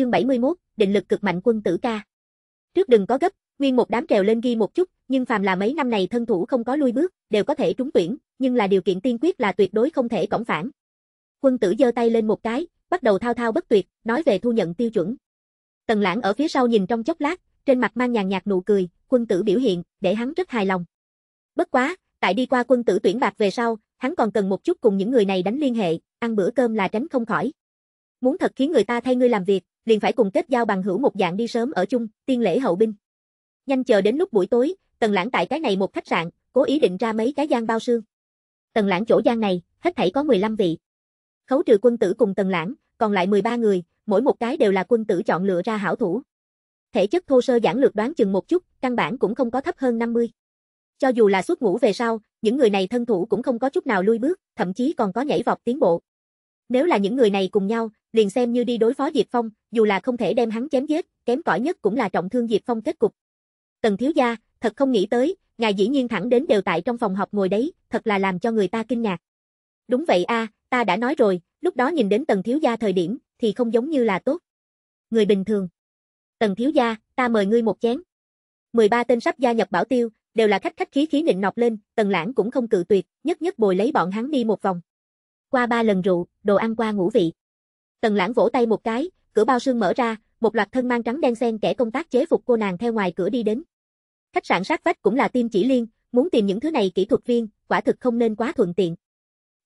chương 71, định lực cực mạnh quân tử ca. Trước đừng có gấp, nguyên một đám trèo lên ghi một chút, nhưng phàm là mấy năm này thân thủ không có lui bước, đều có thể trúng tuyển, nhưng là điều kiện tiên quyết là tuyệt đối không thể cổng phản. Quân tử giơ tay lên một cái, bắt đầu thao thao bất tuyệt, nói về thu nhận tiêu chuẩn. Tần lãng ở phía sau nhìn trong chốc lát, trên mặt mang nhàn nhạt nụ cười, quân tử biểu hiện, để hắn rất hài lòng. Bất quá, tại đi qua quân tử tuyển bạc về sau, hắn còn cần một chút cùng những người này đánh liên hệ, ăn bữa cơm là tránh không khỏi. Muốn thật khiến người ta thay ngươi làm việc, liền phải cùng kết giao bằng hữu một dạng đi sớm ở chung, tiên lễ hậu binh. Nhanh chờ đến lúc buổi tối, Tần Lãng tại cái này một khách sạn, cố ý định ra mấy cái gian bao sương. Tần Lãng chỗ gian này, hết thảy có 15 vị. Khấu trừ quân tử cùng Tần Lãng, còn lại 13 người, mỗi một cái đều là quân tử chọn lựa ra hảo thủ. Thể chất thô sơ giản lược đoán chừng một chút, căn bản cũng không có thấp hơn 50. Cho dù là suốt ngủ về sau, những người này thân thủ cũng không có chút nào lui bước, thậm chí còn có nhảy vọt tiến bộ. Nếu là những người này cùng nhau, liền xem như đi đối phó Diệp Phong, dù là không thể đem hắn chém giết, kém cỏi nhất cũng là trọng thương Diệp Phong kết cục. Tần thiếu gia, thật không nghĩ tới, ngài dĩ nhiên thẳng đến đều tại trong phòng học ngồi đấy, thật là làm cho người ta kinh ngạc. Đúng vậy a, ta đã nói rồi, lúc đó nhìn đến Tần thiếu gia thời điểm thì không giống như là tốt. Người bình thường. Tần thiếu gia, ta mời ngươi một chén. 13 tên sắp gia nhập Bảo Tiêu, đều là khách khách khí khí nịnh nọc lên, Tần Lãng cũng không cự tuyệt, nhất nhất bồi lấy bọn hắn đi một vòng. Qua ba lần rượu, đồ ăn qua ngủ vị. Tần lãng vỗ tay một cái, cửa bao sương mở ra, một loạt thân mang trắng đen xen kẻ công tác chế phục cô nàng theo ngoài cửa đi đến. Khách sạn sát vách cũng là tim chỉ liên, muốn tìm những thứ này kỹ thuật viên, quả thực không nên quá thuận tiện.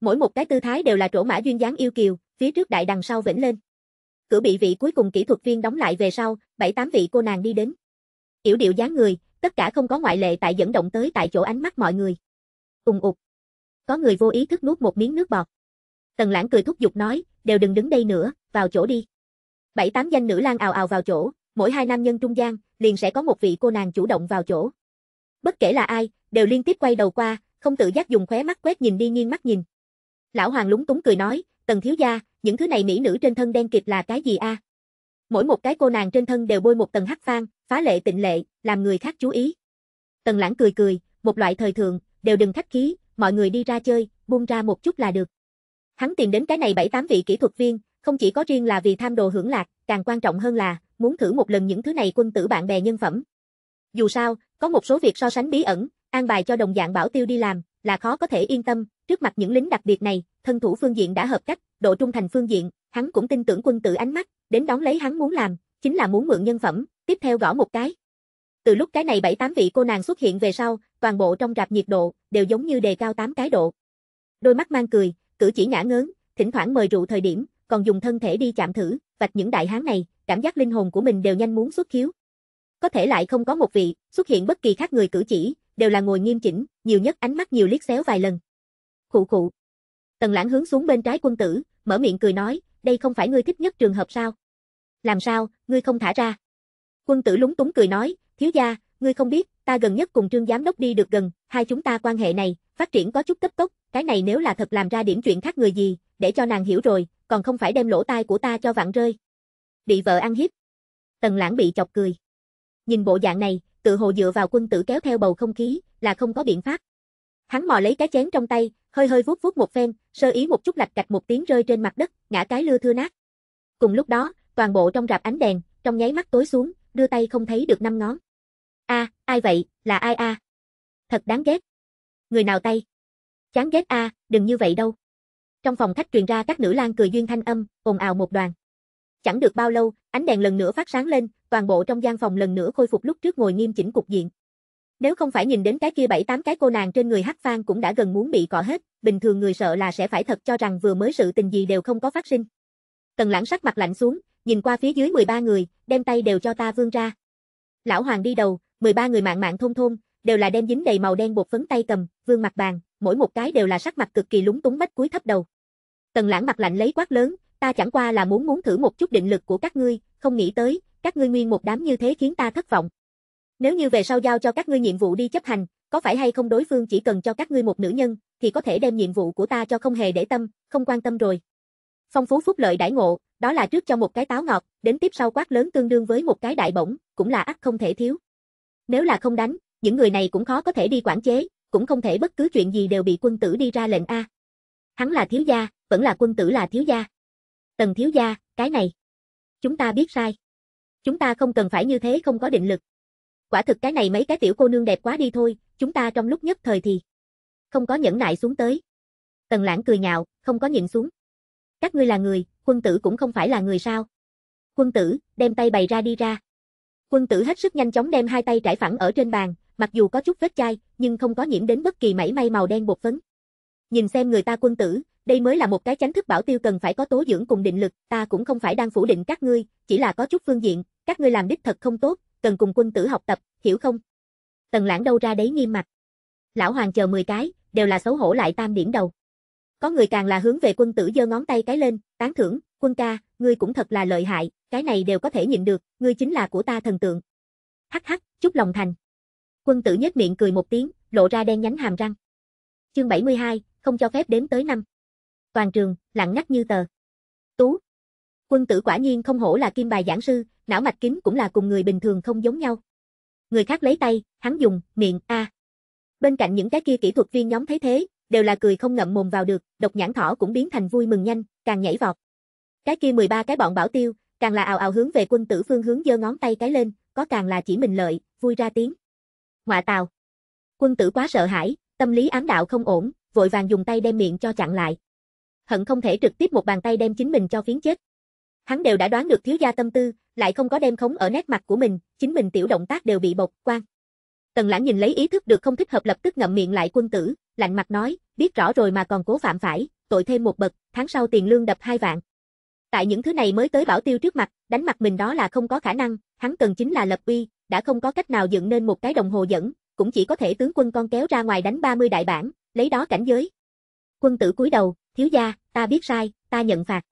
Mỗi một cái tư thái đều là trổ mã duyên dáng yêu kiều, phía trước đại đằng sau vểnh lên. Cửa bị vị cuối cùng kỹ thuật viên đóng lại về sau, bảy tám vị cô nàng đi đến. Yểu điệu dáng người, tất cả không có ngoại lệ tại dẫn động tới tại chỗ ánh mắt mọi người. Ùng ục. Có người vô ý thức nuốt một miếng nước bọt. Tần lãng cười thúc giục nói, đều đừng đứng đây nữa, vào chỗ đi. Bảy tám danh nữ lang ào ào vào chỗ, mỗi hai nam nhân trung gian, liền sẽ có một vị cô nàng chủ động vào chỗ. Bất kể là ai, đều liên tiếp quay đầu qua, không tự giác dùng khóe mắt quét nhìn đi nghiêng mắt nhìn. Lão Hoàng lúng túng cười nói, tần thiếu gia, những thứ này mỹ nữ trên thân đen kịp là cái gì a? Mỗi một cái cô nàng trên thân đều bôi một tầng hắc phan, phá lệ tịnh lệ, làm người khác chú ý. Tần lãng cười cười, một loại thời thường, đều đừng khách khí, mọi người đi ra chơi, buông ra một chút là được. Hắn tìm đến cái này bảy tám vị kỹ thuật viên, không chỉ có riêng là vì tham đồ hưởng lạc, càng quan trọng hơn là muốn thử một lần những thứ này quân tử bạn bè nhân phẩm. Dù sao, có một số việc so sánh bí ẩn, an bài cho đồng dạng bảo tiêu đi làm, là khó có thể yên tâm, trước mặt những lính đặc biệt này, thân thủ phương diện đã hợp cách, độ trung thành phương diện, hắn cũng tin tưởng quân tử ánh mắt, đến đón lấy hắn muốn làm, chính là muốn mượn nhân phẩm, tiếp theo gõ một cái. Từ lúc cái này bảy tám vị cô nàng xuất hiện về sau, toàn bộ trong rạp nhiệt độ, đều giống như đề cao tám cái độ. Đôi mắt mang cười, cử chỉ ngã ngớn, thỉnh thoảng mời rượu thời điểm, còn dùng thân thể đi chạm thử, vạch những đại hán này, cảm giác linh hồn của mình đều nhanh muốn xuất khiếu. Có thể lại không có một vị, xuất hiện bất kỳ khác người cử chỉ, đều là ngồi nghiêm chỉnh, nhiều nhất ánh mắt nhiều liếc xéo vài lần. Khụ khụ. Tần Lãng hướng xuống bên trái quân tử, mở miệng cười nói, đây không phải ngươi thích nhất trường hợp sao? Làm sao, ngươi không thả ra? Quân tử lúng túng cười nói, thiếu gia, ngươi không biết, ta gần nhất cùng trương giám đốc đi được gần, hai chúng ta quan hệ này, phát triển có chút cấp tốc, cái này nếu là thật làm ra điểm chuyện khác người gì, để cho nàng hiểu rồi, còn không phải đem lỗ tai của ta cho vặn rơi. Bị vợ ăn hiếp. Tần lãng bị chọc cười. Nhìn bộ dạng này, tự hồ dựa vào quân tử kéo theo bầu không khí, là không có biện pháp. Hắn mò lấy cái chén trong tay, hơi hơi vuốt vuốt một phen, sơ ý một chút lạch cạch một tiếng rơi trên mặt đất, ngã cái lưa thưa nát. Cùng lúc đó, toàn bộ trong rạp ánh đèn, trong nháy mắt tối xuống, đưa tay không thấy được năm ngón. A, ai vậy, là ai a? Thật đáng ghét. Người nào tay? Chán ghét a, đừng như vậy đâu. Trong phòng khách truyền ra các nữ lang cười duyên thanh âm, ồn ào một đoàn. Chẳng được bao lâu, ánh đèn lần nữa phát sáng lên, toàn bộ trong gian phòng lần nữa khôi phục lúc trước ngồi nghiêm chỉnh cục diện. Nếu không phải nhìn đến cái kia bảy tám cái cô nàng trên người Hắc Phan cũng đã gần muốn bị cọ hết, bình thường người sợ là sẽ phải thật cho rằng vừa mới sự tình gì đều không có phát sinh. Tần Lãng sắc mặt lạnh xuống, nhìn qua phía dưới 13 người, đem tay đều cho ta vươn ra. Lão hoàng đi đầu, 13 người mạng mạng thôn thôn, đều là đem dính đầy màu đen bột phấn tay cầm, vương mặt bàn, mỗi một cái đều là sắc mặt cực kỳ lúng túng bách cuối thấp đầu. Tần lãng mặt lạnh lấy quát lớn, ta chẳng qua là muốn muốn thử một chút định lực của các ngươi, không nghĩ tới, các ngươi nguyên một đám như thế khiến ta thất vọng. Nếu như về sau giao cho các ngươi nhiệm vụ đi chấp hành, có phải hay không đối phương chỉ cần cho các ngươi một nữ nhân, thì có thể đem nhiệm vụ của ta cho không hề để tâm, không quan tâm rồi. Phong phú phúc lợi đãi ngộ, đó là trước cho một cái táo ngọt, đến tiếp sau quát lớn tương đương với một cái đại bổng, cũng là ắt không thể thiếu. Nếu là không đánh, những người này cũng khó có thể đi quản chế, cũng không thể bất cứ chuyện gì đều bị quân tử đi ra lệnh A. Hắn là thiếu gia, vẫn là quân tử là thiếu gia. Tần thiếu gia, cái này. Chúng ta biết sai. Chúng ta không cần phải như thế không có định lực. Quả thực cái này mấy cái tiểu cô nương đẹp quá đi thôi, chúng ta trong lúc nhất thời thì không có nhẫn nại xuống tới. Tần lãng cười nhạo, không có nhịn xuống. Các ngươi là người, quân tử cũng không phải là người sao. Quân tử, đem tay bày ra đi ra. Quân tử hết sức nhanh chóng đem hai tay trải phẳng ở trên bàn, mặc dù có chút vết chai, nhưng không có nhiễm đến bất kỳ mảy may màu đen bột phấn. Nhìn xem người ta quân tử, đây mới là một cái chánh thức bảo tiêu cần phải có tố dưỡng cùng định lực, ta cũng không phải đang phủ định các ngươi, chỉ là có chút phương diện, các ngươi làm đích thật không tốt, cần cùng quân tử học tập, hiểu không? Tần lãng đâu ra đấy nghiêm mặt. Lão hoàng chờ 10 cái, đều là xấu hổ lại tam điểm đầu. Có người càng là hướng về quân tử giơ ngón tay cái lên, tán thưởng, quân ca, ngươi cũng thật là lợi hại, cái này đều có thể nhịn được, ngươi chính là của ta thần tượng. Hắc hắc, chúc lòng thành. Quân tử nhếch miệng cười một tiếng, lộ ra đen nhánh hàm răng. Chương 72, không cho phép đếm tới năm. Toàn trường, lặng ngắt như tờ. Tú. Quân tử quả nhiên không hổ là kim bài giảng sư, não mạch kính cũng là cùng người bình thường không giống nhau. Người khác lấy tay, hắn dùng, miệng, a. À. Bên cạnh những cái kia kỹ thuật viên nhóm thấy thế, đều là cười không ngậm mồm vào được, độc nhãn thỏ cũng biến thành vui mừng nhanh, càng nhảy vọt. Cái kia 13 cái bọn bảo tiêu, càng là ào ào hướng về quân tử phương hướng giơ ngón tay cái lên, có càng là chỉ mình lợi, vui ra tiếng. Ngoạ tào. Quân tử quá sợ hãi, tâm lý ám đạo không ổn, vội vàng dùng tay đem miệng cho chặn lại. Hận không thể trực tiếp một bàn tay đem chính mình cho phiến chết. Hắn đều đã đoán được thiếu gia tâm tư, lại không có đem khống ở nét mặt của mình, chính mình tiểu động tác đều bị bộc quan. Tần Lãng nhìn lấy ý thức được không thích hợp lập tức ngậm miệng lại quân tử, lạnh mặt nói, biết rõ rồi mà còn cố phạm phải, tội thêm một bậc, tháng sau tiền lương đập hai vạn. Tại những thứ này mới tới bảo tiêu trước mặt, đánh mặt mình đó là không có khả năng, hắn cần chính là lập uy, đã không có cách nào dựng nên một cái đồng hồ dẫn, cũng chỉ có thể tướng quân con kéo ra ngoài đánh 30 đại bản, lấy đó cảnh giới. Quân tử cúi đầu, thiếu gia, ta biết sai, ta nhận phạt.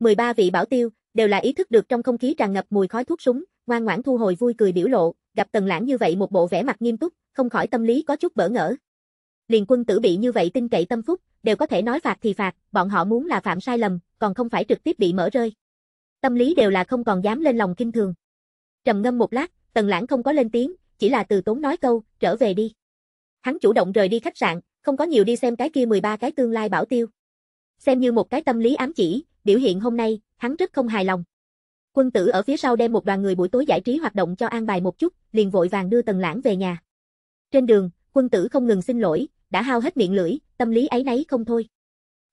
13 vị bảo tiêu, đều là ý thức được trong không khí tràn ngập mùi khói thuốc súng, ngoan ngoãn thu hồi vui cười biểu lộ, gặp Tần Lãng như vậy một bộ vẻ mặt nghiêm túc, không khỏi tâm lý có chút bỡ ngỡ. Liền quân tử bị như vậy tin cậy tâm phúc, đều có thể nói phạt thì phạt, bọn họ muốn là phạm sai lầm, còn không phải trực tiếp bị mở rơi. Tâm lý đều là không còn dám lên lòng kinh thường. Trầm ngâm một lát, Tần Lãng không có lên tiếng, chỉ là từ tốn nói câu, trở về đi. Hắn chủ động rời đi khách sạn, không có nhiều đi xem cái kia 13 cái tương lai bảo tiêu. Xem như một cái tâm lý ám chỉ, biểu hiện hôm nay, hắn rất không hài lòng. Quân tử ở phía sau đem một đoàn người buổi tối giải trí hoạt động cho an bài một chút, liền vội vàng đưa Tần Lãng về nhà. Trên đường, quân tử không ngừng xin lỗi, đã hao hết miệng lưỡi, tâm lý ấy nấy không thôi.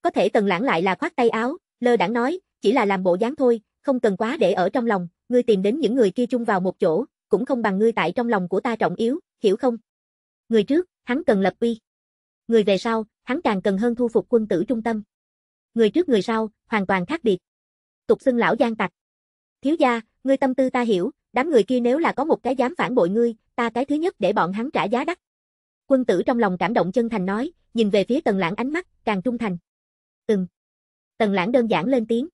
Có thể Tần Lãng lại là khoát tay áo, Lơ đãng nói, chỉ là làm bộ dáng thôi, không cần quá để ở trong lòng, ngươi tìm đến những người kia chung vào một chỗ, cũng không bằng ngươi tại trong lòng của ta trọng yếu, hiểu không? Người trước, hắn cần lập uy. Người về sau, hắn càng cần hơn thu phục quân tử trung tâm. Người trước người sau, hoàn toàn khác biệt. Tục xưng lão gian tặc. Thiếu gia, ngươi tâm tư ta hiểu, đám người kia nếu là có một cái dám phản bội ngươi, ta cái thứ nhất để bọn hắn trả giá đắt. Quân tử trong lòng cảm động chân thành nói, nhìn về phía Tần Lãng ánh mắt càng trung thành. Ừm, Tần lãng đơn giản lên tiếng.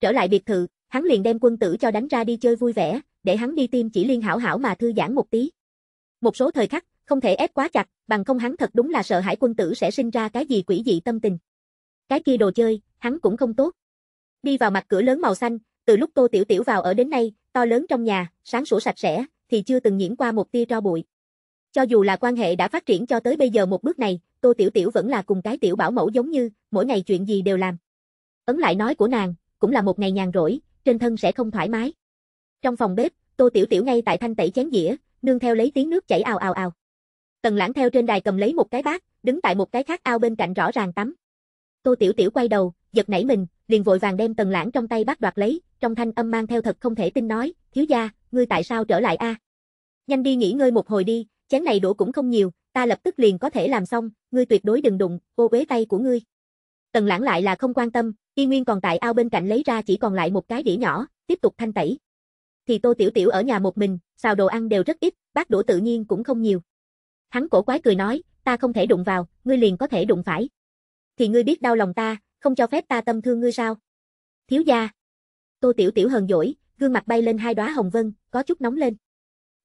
Trở lại biệt thự, hắn liền đem quân tử cho đánh ra đi chơi vui vẻ, để hắn đi tìm chỉ liên hảo hảo mà thư giãn một tí. Một số thời khắc, không thể ép quá chặt, bằng không hắn thật đúng là sợ hãi quân tử sẽ sinh ra cái gì quỷ dị tâm tình. Cái kia đồ chơi, hắn cũng không tốt. Đi vào mặt cửa lớn màu xanh, từ lúc Tô Tiểu Tiểu vào ở đến nay, to lớn trong nhà, sáng sủa sạch sẽ, thì chưa từng nhiễm qua một tia tro bụi. Cho dù là quan hệ đã phát triển cho tới bây giờ một bước này, Tô Tiểu Tiểu vẫn là cùng cái tiểu bảo mẫu giống như, mỗi ngày chuyện gì đều làm. Ấn lại nói của nàng, cũng là một ngày nhàn rỗi, trên thân sẽ không thoải mái. Trong phòng bếp, Tô Tiểu Tiểu ngay tại thanh tẩy chén dĩa, nương theo lấy tiếng nước chảy ào ào ào. Tần Lãng theo trên đài cầm lấy một cái bát, đứng tại một cái khác ao bên cạnh rõ ràng tắm. Tô Tiểu Tiểu quay đầu, giật nảy mình, liền vội vàng đem Tần Lãng trong tay bát đoạt lấy, trong thanh âm mang theo thật không thể tin nói, "Thiếu gia, ngươi tại sao trở lại a? Nhanh đi nghỉ ngơi một hồi đi, chén này đũa cũng không nhiều, ta lập tức liền có thể làm xong, ngươi tuyệt đối đừng đụng, cô bế tay của ngươi." Tần Lãng lại là không quan tâm, Y Nguyên còn tại ao bên cạnh lấy ra chỉ còn lại một cái đĩa nhỏ, tiếp tục thanh tẩy. Thì Tô Tiểu Tiểu ở nhà một mình, xào đồ ăn đều rất ít, bát đũa tự nhiên cũng không nhiều. Hắn cổ quái cười nói, ta không thể đụng vào, ngươi liền có thể đụng phải. Thì ngươi biết đau lòng ta, không cho phép ta tâm thương ngươi sao? Thiếu gia. Tô Tiểu Tiểu hờn dỗi, gương mặt bay lên hai đóa hồng vân, có chút nóng lên.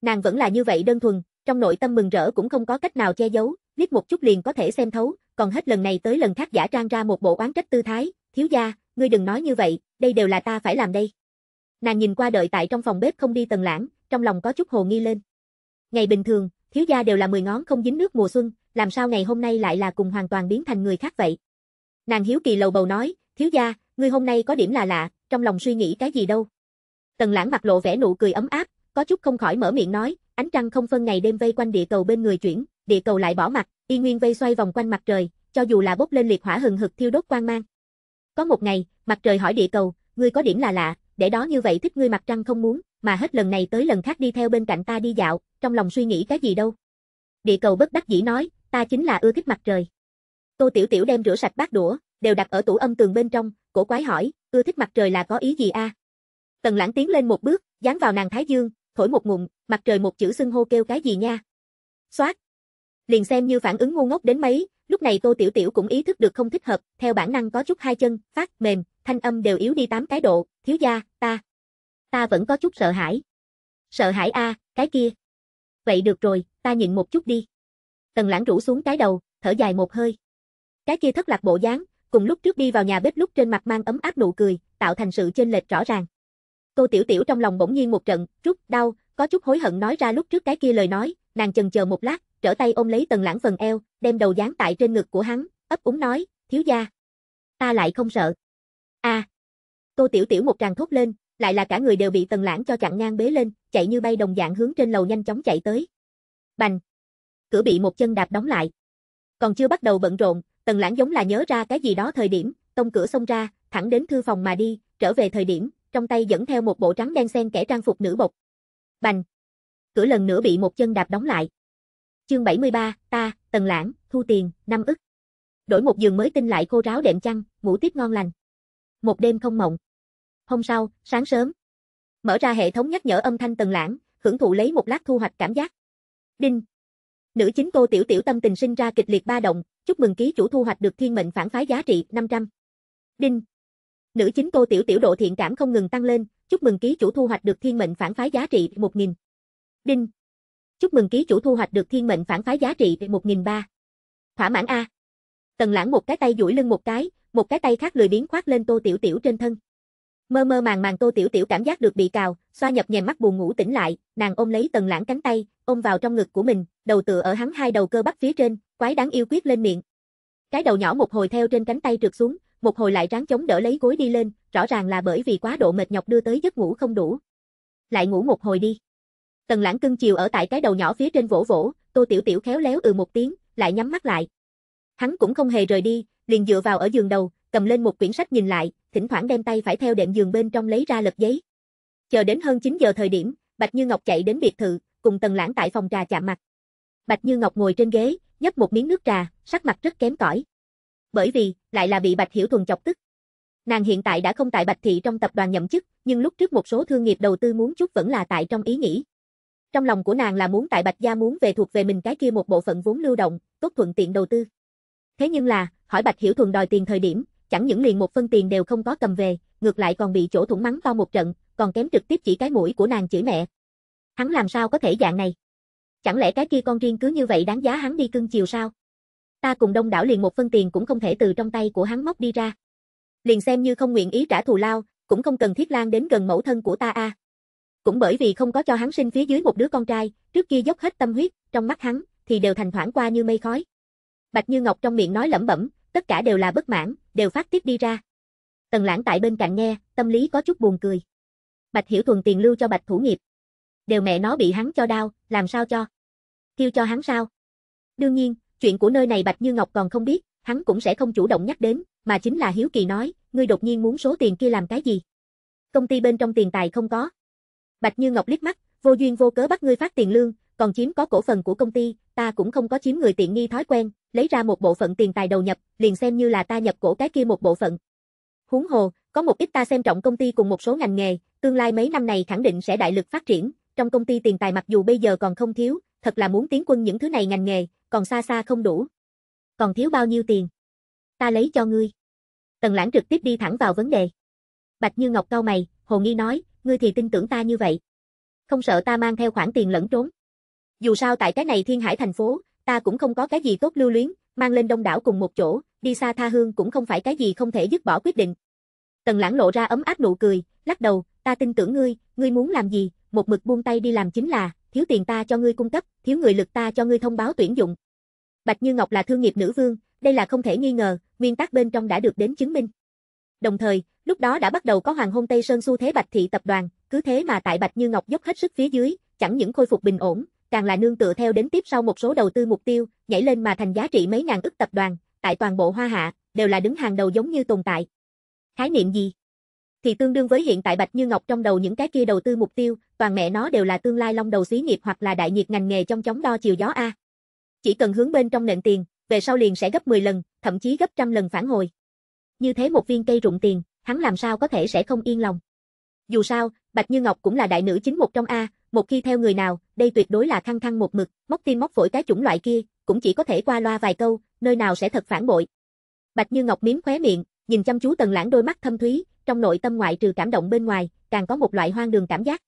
Nàng vẫn là như vậy đơn thuần, trong nội tâm mừng rỡ cũng không có cách nào che giấu, liếc một chút liền có thể xem thấu, còn hết lần này tới lần khác giả trang ra một bộ oán trách tư thái, thiếu gia, ngươi đừng nói như vậy, đây đều là ta phải làm đây. Nàng nhìn qua đợi tại trong phòng bếp không đi tần lãng, trong lòng có chút hồ nghi lên. Ngày bình thường, thiếu gia đều là mười ngón không dính nước mùa xuân, làm sao ngày hôm nay lại là cùng hoàn toàn biến thành người khác vậy? Nàng hiếu kỳ lầu bầu nói, thiếu gia, ngươi hôm nay có điểm là lạ, trong lòng suy nghĩ cái gì đâu. Tần lãng mặt lộ vẻ nụ cười ấm áp, có chút không khỏi mở miệng nói, ánh trăng không phân ngày đêm vây quanh địa cầu bên người chuyển, địa cầu lại bỏ mặt, y nguyên vây xoay vòng quanh mặt trời, cho dù là bốc lên liệt hỏa hừng hực thiêu đốt quang mang, có một ngày, mặt trời hỏi địa cầu, ngươi có điểm là lạ, để đó như vậy thích ngươi mặt trăng không muốn, mà hết lần này tới lần khác đi theo bên cạnh ta đi dạo, trong lòng suy nghĩ cái gì đâu. Địa cầu bất đắc dĩ nói, ta chính là ưa thích mặt trời. Tô Tiểu Tiểu đem rửa sạch bát đũa, đều đặt ở tủ âm tường bên trong, cổ quái hỏi, ưa thích mặt trời là có ý gì a? Tần Lãng tiến lên một bước, dán vào nàng Thái Dương, thổi một ngụm, mặt trời một chữ xưng hô kêu cái gì nha. Xoát. Liền xem như phản ứng ngu ngốc đến mấy, Lúc này Tô Tiểu Tiểu cũng ý thức được không thích hợp, theo bản năng có chút hai chân, phát, mềm, thanh âm đều yếu đi tám cái độ, thiếu gia, ta. Ta vẫn có chút sợ hãi. Sợ hãi a, cái kia. Vậy được rồi, ta nhịn một chút đi. Tần lãng rủ xuống cái đầu, thở dài một hơi. Cái kia thất lạc bộ dáng, cùng lúc trước đi vào nhà bếp lúc trên mặt mang ấm áp nụ cười, tạo thành sự chênh lệch rõ ràng. Tô Tiểu Tiểu trong lòng bỗng nhiên một trận, rút, đau, có chút hối hận nói ra lúc trước cái kia lời nói, nàng chần chờ một lát, trở tay ôm lấy tần lãng phần eo, đem đầu dán tại trên ngực của hắn, ấp úng nói, thiếu gia. Ta lại không sợ. a à. Tô Tiểu Tiểu một tràng thốt lên, lại là cả người đều bị tần lãng cho chặn ngang bế lên, chạy như bay đồng dạng hướng trên lầu nhanh chóng chạy tới. Bành. Cửa bị một chân đạp đóng lại. Còn chưa bắt đầu bận rộn, tần lãng giống là nhớ ra cái gì đó thời điểm, tông cửa xông ra, thẳng đến thư phòng mà đi, trở về thời điểm, trong tay dẫn theo một bộ trắng đen xen kẻ trang phục nữ bộc. Bành. Cửa lần nữa bị một chân đạp đóng lại. Chương 73, ta, Tần Lãng, thu tiền, 5 ức. Đổi một giường mới tinh lại khô ráo đệm chăn, ngủ tiếp ngon lành. Một đêm không mộng. Hôm sau, sáng sớm. Mở ra hệ thống nhắc nhở âm thanh Tần Lãng, hưởng thụ lấy một lát thu hoạch cảm giác. Đinh. Nữ chính cô tiểu tiểu tâm tình sinh ra kịch liệt ba động, chúc mừng ký chủ thu hoạch được thiên mệnh phản phái giá trị 500. Đinh. Nữ chính cô tiểu tiểu độ thiện cảm không ngừng tăng lên, chúc mừng ký chủ thu hoạch được thiên mệnh phản phái giá trị 1000. Đinh. Chúc mừng ký chủ thu hoạch được thiên mệnh phản phái giá trị 1.300. Thỏa mãn A. Tần lãng một cái tay duỗi lưng một cái, một cái tay khác lười biến khoác lên tô tiểu tiểu trên thân. Mơ mơ màng màng tô tiểu tiểu cảm giác được bị cào, xoa nhập nhèm mắt buồn ngủ tỉnh lại, nàng ôm lấy tần lãng cánh tay, ôm vào trong ngực của mình, đầu tựa ở hắn hai đầu cơ bắp phía trên, quái đáng yêu quyết lên miệng. Cái đầu nhỏ một hồi theo trên cánh tay trượt xuống, một hồi lại ráng chống đỡ lấy gối đi lên, rõ ràng là bởi vì quá độ mệt nhọc đưa tới giấc ngủ không đủ. Lại ngủ một hồi đi. Tần lãng cưng chiều ở tại cái đầu nhỏ phía trên vỗ vỗ, tô tiểu tiểu khéo léo ừ một tiếng, lại nhắm mắt lại. Hắn cũng không hề rời đi, liền dựa vào ở giường đầu, cầm lên một quyển sách nhìn lại, thỉnh thoảng đem tay phải theo đệm giường bên trong lấy ra lật giấy. Chờ đến hơn 9 giờ thời điểm, Bạch Như Ngọc chạy đến biệt thự, cùng Tần Lãng tại phòng trà chạm mặt. Bạch Như Ngọc ngồi trên ghế, nhấp một miếng nước trà, sắc mặt rất kém cỏi. Bởi vì, lại là bị Bạch Hiểu Thuần chọc tức. Nàng hiện tại đã không tại Bạch Thị trong tập đoàn nhậm chức, nhưng lúc trước một số thương nghiệp đầu tư muốn chút vẫn là tại trong ý nghĩ. Trong lòng của nàng là muốn tại Bạch Gia muốn về thuộc về mình cái kia một bộ phận vốn lưu động, tốt thuận tiện đầu tư. Thế nhưng là, hỏi Bạch Hiểu Thuần đòi tiền thời điểm, chẳng những liền một phân tiền đều không có cầm về, ngược lại còn bị chỗ thủng mắng to một trận, còn kém trực tiếp chỉ cái mũi của nàng chửi mẹ. Hắn làm sao có thể dạng này? Chẳng lẽ cái kia con riêng cứ như vậy đáng giá hắn đi cưng chiều sao? Ta cùng đông đảo liền một phân tiền cũng không thể từ trong tay của hắn móc đi ra. Liền xem như không nguyện ý trả thù lao, cũng không cần thiết lan đến gần mẫu thân của ta a. À. Cũng bởi vì không có cho hắn sinh phía dưới một đứa con trai, trước kia dốc hết tâm huyết, trong mắt hắn, thì đều thành thoảng qua như mây khói. Bạch Như Ngọc trong miệng nói lẩm bẩm, tất cả đều là bất mãn, đều phát tiết đi ra. Tần lãng tại bên cạnh nghe, tâm lý có chút buồn cười. Bạch Hiểu Thuần tiền lưu cho Bạch Thủ Nghiệp. Đều mẹ nó bị hắn cho đau, làm sao cho? Thiêu cho hắn sao? Đương nhiên, chuyện của nơi này Bạch Như Ngọc còn không biết, hắn cũng sẽ không chủ động nhắc đến, mà chính là Hiếu Kỳ nói, ngươi đột nhiên muốn số tiền kia làm cái gì? Công ty bên trong tiền tài không có, Bạch Như Ngọc liếc mắt, vô duyên vô cớ bắt ngươi phát tiền lương, còn chiếm có cổ phần của công ty, ta cũng không có chiếm người tiện nghi thói quen, lấy ra một bộ phận tiền tài đầu nhập, liền xem như là ta nhập cổ cái kia một bộ phận. Huống hồ, có một ít ta xem trọng công ty cùng một số ngành nghề, tương lai mấy năm này khẳng định sẽ đại lực phát triển, trong công ty tiền tài mặc dù bây giờ còn không thiếu, thật là muốn tiến quân những thứ này ngành nghề, còn xa xa không đủ. Còn thiếu bao nhiêu tiền? Ta lấy cho ngươi. Tần lãng trực tiếp đi thẳng vào vấn đề. Bạch Như Ngọc cau mày, hồ nghi nói, ngươi thì tin tưởng ta như vậy. Không sợ ta mang theo khoản tiền lẫn trốn. Dù sao tại cái này Thiên Hải thành phố, ta cũng không có cái gì tốt lưu luyến, mang lên đông đảo cùng một chỗ, đi xa tha hương cũng không phải cái gì không thể dứt bỏ quyết định. Tần lãng lộ ra ấm áp nụ cười, lắc đầu, ta tin tưởng ngươi, ngươi muốn làm gì, một mực buông tay đi làm chính là, thiếu tiền ta cho ngươi cung cấp, thiếu người lực ta cho ngươi thông báo tuyển dụng. Bạch Như Ngọc là thương nghiệp nữ vương, đây là không thể nghi ngờ, nguyên tắc bên trong đã được đến chứng minh. Đồng thời, Lúc đó đã bắt đầu có hoàng hôn Tây Sơn xu thế Bạch Thị tập đoàn, cứ thế mà tại Bạch Như Ngọc dốc hết sức phía dưới, chẳng những khôi phục bình ổn, càng là nương tựa theo đến tiếp sau một số đầu tư mục tiêu, nhảy lên mà thành giá trị mấy ngàn ức tập đoàn, tại toàn bộ Hoa Hạ, đều là đứng hàng đầu giống như tồn tại. Khái niệm gì? Thì tương đương với hiện tại Bạch Như Ngọc trong đầu những cái kia đầu tư mục tiêu, toàn mẹ nó đều là tương lai long đầu xí nghiệp hoặc là đại nhiệt ngành nghề trong chóng đo chiều gió A. Chỉ cần hướng bên trong nền tiền, về sau liền sẽ gấp 10 lần, thậm chí gấp trăm lần phản hồi. Như thế một viên cây rụng tiền, hắn làm sao có thể sẽ không yên lòng. Dù sao, Bạch Như Ngọc cũng là đại nữ chính một trong A, một khi theo người nào, đây tuyệt đối là khăng khăng một mực, móc tim móc phổi cái chủng loại kia, cũng chỉ có thể qua loa vài câu, nơi nào sẽ thật phản bội. Bạch Như Ngọc miếm khóe miệng, nhìn chăm chú Tần Lãng đôi mắt thâm thúy, trong nội tâm ngoại trừ cảm động bên ngoài, càng có một loại hoang đường cảm giác.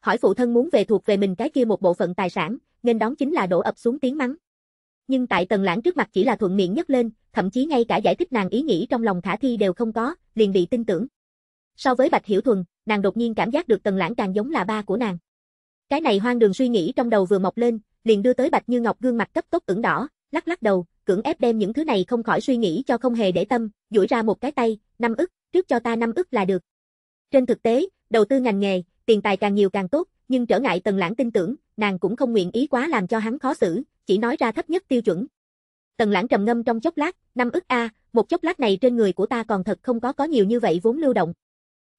Hỏi phụ thân muốn về thuộc về mình cái kia một bộ phận tài sản, nên đón chính là đổ ập xuống tiếng mắng. Nhưng tại Tần Lãng trước mặt chỉ là thuận miệng nhấc lên, thậm chí ngay cả giải thích nàng ý nghĩ trong lòng khả thi đều không có, liền bị tin tưởng. So với Bạch Hiểu Thuần, nàng đột nhiên cảm giác được Tần Lãng càng giống là ba của nàng. Cái này hoang đường suy nghĩ trong đầu vừa mọc lên, liền đưa tới Bạch Như Ngọc gương mặt cấp tốc ửng đỏ, lắc lắc đầu, cưỡng ép đem những thứ này không khỏi suy nghĩ cho không hề để tâm, duỗi ra một cái tay, năm ức, trước cho ta năm ức là được. Trên thực tế, đầu tư ngành nghề, tiền tài càng nhiều càng tốt, nhưng trở ngại Tần Lãng tin tưởng, nàng cũng không nguyện ý quá làm cho hắn khó xử, chỉ nói ra thấp nhất tiêu chuẩn, Tần lãng trầm ngâm trong chốc lát, năm ức A, một chốc lát này trên người của ta còn thật không có có nhiều như vậy vốn lưu động.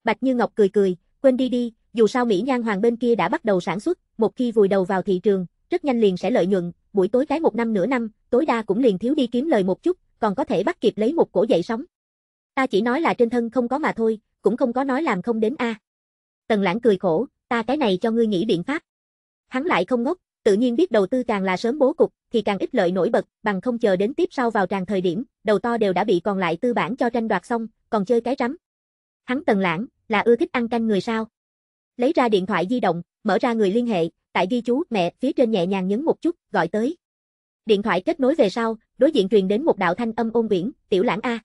Bạch Như Ngọc cười cười, quên đi đi, dù sao Mỹ Nhan Hoàng bên kia đã bắt đầu sản xuất, một khi vùi đầu vào thị trường, rất nhanh liền sẽ lợi nhuận, buổi tối cái một năm nửa năm, tối đa cũng liền thiếu đi kiếm lời một chút, còn có thể bắt kịp lấy một cổ dậy sóng. Ta chỉ nói là trên thân không có mà thôi, cũng không có nói làm không đến a. Tần Lãng cười khổ, ta cái này cho ngươi nghĩ biện pháp. Hắn lại không ngốc, Tự nhiên biết đầu tư càng là sớm bố cục, thì càng ít lợi nổi bật, bằng không chờ đến tiếp sau vào tràn thời điểm, đầu to đều đã bị còn lại tư bản cho tranh đoạt xong, còn chơi cái rắm. Hắn tần lãng, là ưa thích ăn canh người sao. Lấy ra điện thoại di động, mở ra người liên hệ, tại ghi chú mẹ phía trên nhẹ nhàng nhấn một chút, gọi tới. Điện thoại kết nối về sau, đối diện truyền đến một đạo thanh âm ôn uyển, "Tiểu Lãng a,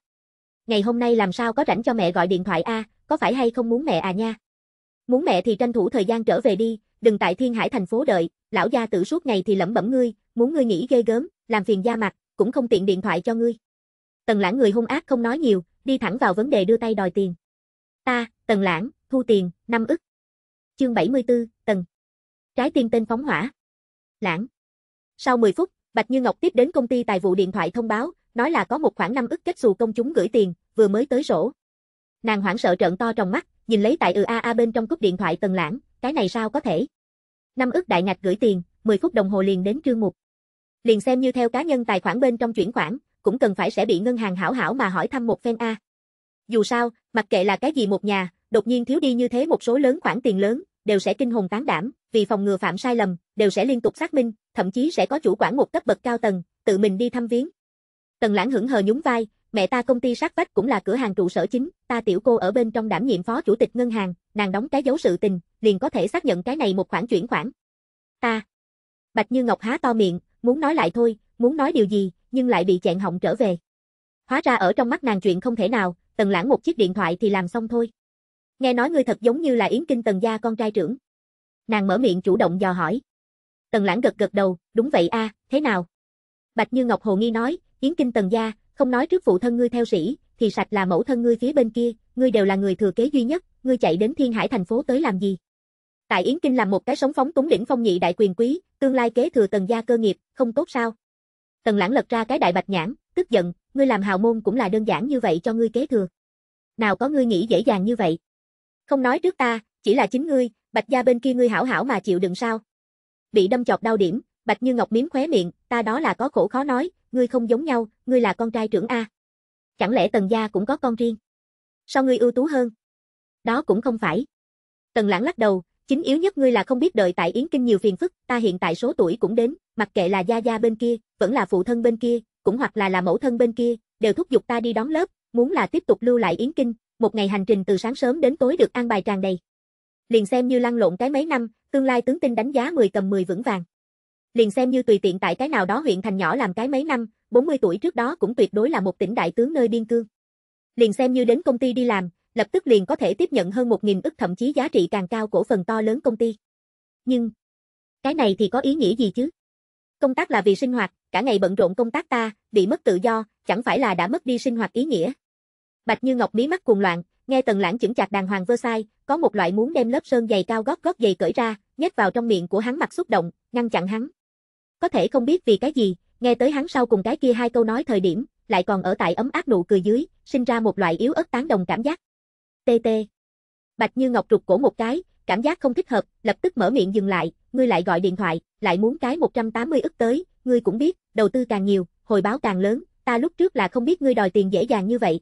ngày hôm nay làm sao có rảnh cho mẹ gọi điện thoại a, có phải hay không muốn mẹ à nha?" "Muốn mẹ thì tranh thủ thời gian trở về đi, đừng tại Thiên Hải thành phố đợi, lão gia tử suốt ngày thì lẩm bẩm ngươi, muốn ngươi nghĩ ghê gớm, làm phiền gia mặt, cũng không tiện điện thoại cho ngươi. Tần Lãng người hung ác không nói nhiều, đi thẳng vào vấn đề đưa tay đòi tiền. Ta, Tần Lãng, thu tiền, năm ức. Chương 74, Tần. Trái tim tên phóng hỏa. Lãng. Sau 10 phút, Bạch Như Ngọc tiếp đến công ty tài vụ điện thoại thông báo, nói là có một khoảng 5 ức kết xù công chúng gửi tiền, vừa mới tới sổ. Nàng hoảng sợ trợn to trong mắt, nhìn lấy tại ừ a a bên trong cúp điện thoại Tần Lãng, cái này sao có thể? Năm ước đại ngạch gửi tiền, 10 phút đồng hồ liền đến chương mục. Liền xem như theo cá nhân tài khoản bên trong chuyển khoản, cũng cần phải sẽ bị ngân hàng hảo hảo mà hỏi thăm một phen a. Dù sao, mặc kệ là cái gì một nhà, đột nhiên thiếu đi như thế một số lớn khoản tiền lớn, đều sẽ kinh hồn tán đảm, vì phòng ngừa phạm sai lầm, đều sẽ liên tục xác minh, thậm chí sẽ có chủ quản một cấp bậc cao tầng, tự mình đi thăm viếng. Tần Lãng hững hờ nhún vai, Mẹ ta công ty sát vách cũng là cửa hàng trụ sở chính, ta tiểu cô ở bên trong đảm nhiệm phó chủ tịch ngân hàng, nàng đóng cái dấu sự tình, liền có thể xác nhận cái này một khoản chuyển khoản. Ta. Bạch Như Ngọc há to miệng, muốn nói lại thôi, muốn nói điều gì, nhưng lại bị chẹn họng trở về. Hóa ra ở trong mắt nàng chuyện không thể nào, Tần Lãng một chiếc điện thoại thì làm xong thôi. Nghe nói ngươi thật giống như là Yến Kinh Tần gia con trai trưởng. Nàng mở miệng chủ động dò hỏi. Tần Lãng gật gật đầu, đúng vậy a, thế nào? Bạch Như Ngọc hồ nghi nói, Yến Kinh Tần gia, không nói trước phụ thân ngươi theo sĩ, thì sạch là mẫu thân ngươi phía bên kia, ngươi đều là người thừa kế duy nhất, ngươi chạy đến Thiên Hải thành phố tới làm gì? Tại Yến Kinh làm một cái sống phóng túng đỉnh phong nhị đại quyền quý, tương lai kế thừa tần gia cơ nghiệp, không tốt sao? Tần Lãng lật ra cái đại bạch nhãn, tức giận, ngươi làm hào môn cũng là đơn giản như vậy cho ngươi kế thừa. Nào có ngươi nghĩ dễ dàng như vậy. Không nói trước ta, chỉ là chính ngươi, Bạch gia bên kia ngươi hảo hảo mà chịu đựng sao? Bị đâm chọc đau điểm, Bạch Như Ngọc miếm khóe miệng, ta đó là có khổ khó nói, ngươi không giống nhau, ngươi là con trai trưởng A. Chẳng lẽ tần gia cũng có con riêng? Sao ngươi ưu tú hơn? Đó cũng không phải. Tần lãng lắc đầu, chính yếu nhất ngươi là không biết đợi tại Yến Kinh nhiều phiền phức, ta hiện tại số tuổi cũng đến, mặc kệ là gia gia bên kia, vẫn là phụ thân bên kia, cũng hoặc là là mẫu thân bên kia, đều thúc giục ta đi đón lớp, muốn là tiếp tục lưu lại Yến Kinh, một ngày hành trình từ sáng sớm đến tối được an bài tràn đầy. Liền xem như lăn lộn cái mấy năm, tương lai tướng tin đánh giá 10 cầm 10 vững vàng liền xem như tùy tiện tại cái nào đó huyện thành nhỏ làm cái mấy năm, 40 tuổi trước đó cũng tuyệt đối là một tỉnh đại tướng nơi biên cương. Liền xem như đến công ty đi làm, lập tức liền có thể tiếp nhận hơn 1000 ức thậm chí giá trị càng cao cổ phần to lớn công ty. Nhưng cái này thì có ý nghĩa gì chứ? Công tác là vì sinh hoạt, cả ngày bận rộn công tác ta, bị mất tự do, chẳng phải là đã mất đi sinh hoạt ý nghĩa. Bạch Như Ngọc mí mắt cuồng loạn, nghe Tần Lãng chững chạc đàng hoàng vơ sai, có một loại muốn đem lớp sơn dày cao gót gót dày cởi ra, nhét vào trong miệng của hắn mặt xúc động, ngăn chặn hắn. Có thể không biết vì cái gì, nghe tới hắn sau cùng cái kia hai câu nói thời điểm, lại còn ở tại ấm áp nụ cười dưới, sinh ra một loại yếu ớt tán đồng cảm giác. tt Bạch Như Ngọc trục cổ một cái, cảm giác không thích hợp, lập tức mở miệng dừng lại, ngươi lại gọi điện thoại, lại muốn cái 180 ức tới, ngươi cũng biết, đầu tư càng nhiều, hồi báo càng lớn, ta lúc trước là không biết ngươi đòi tiền dễ dàng như vậy.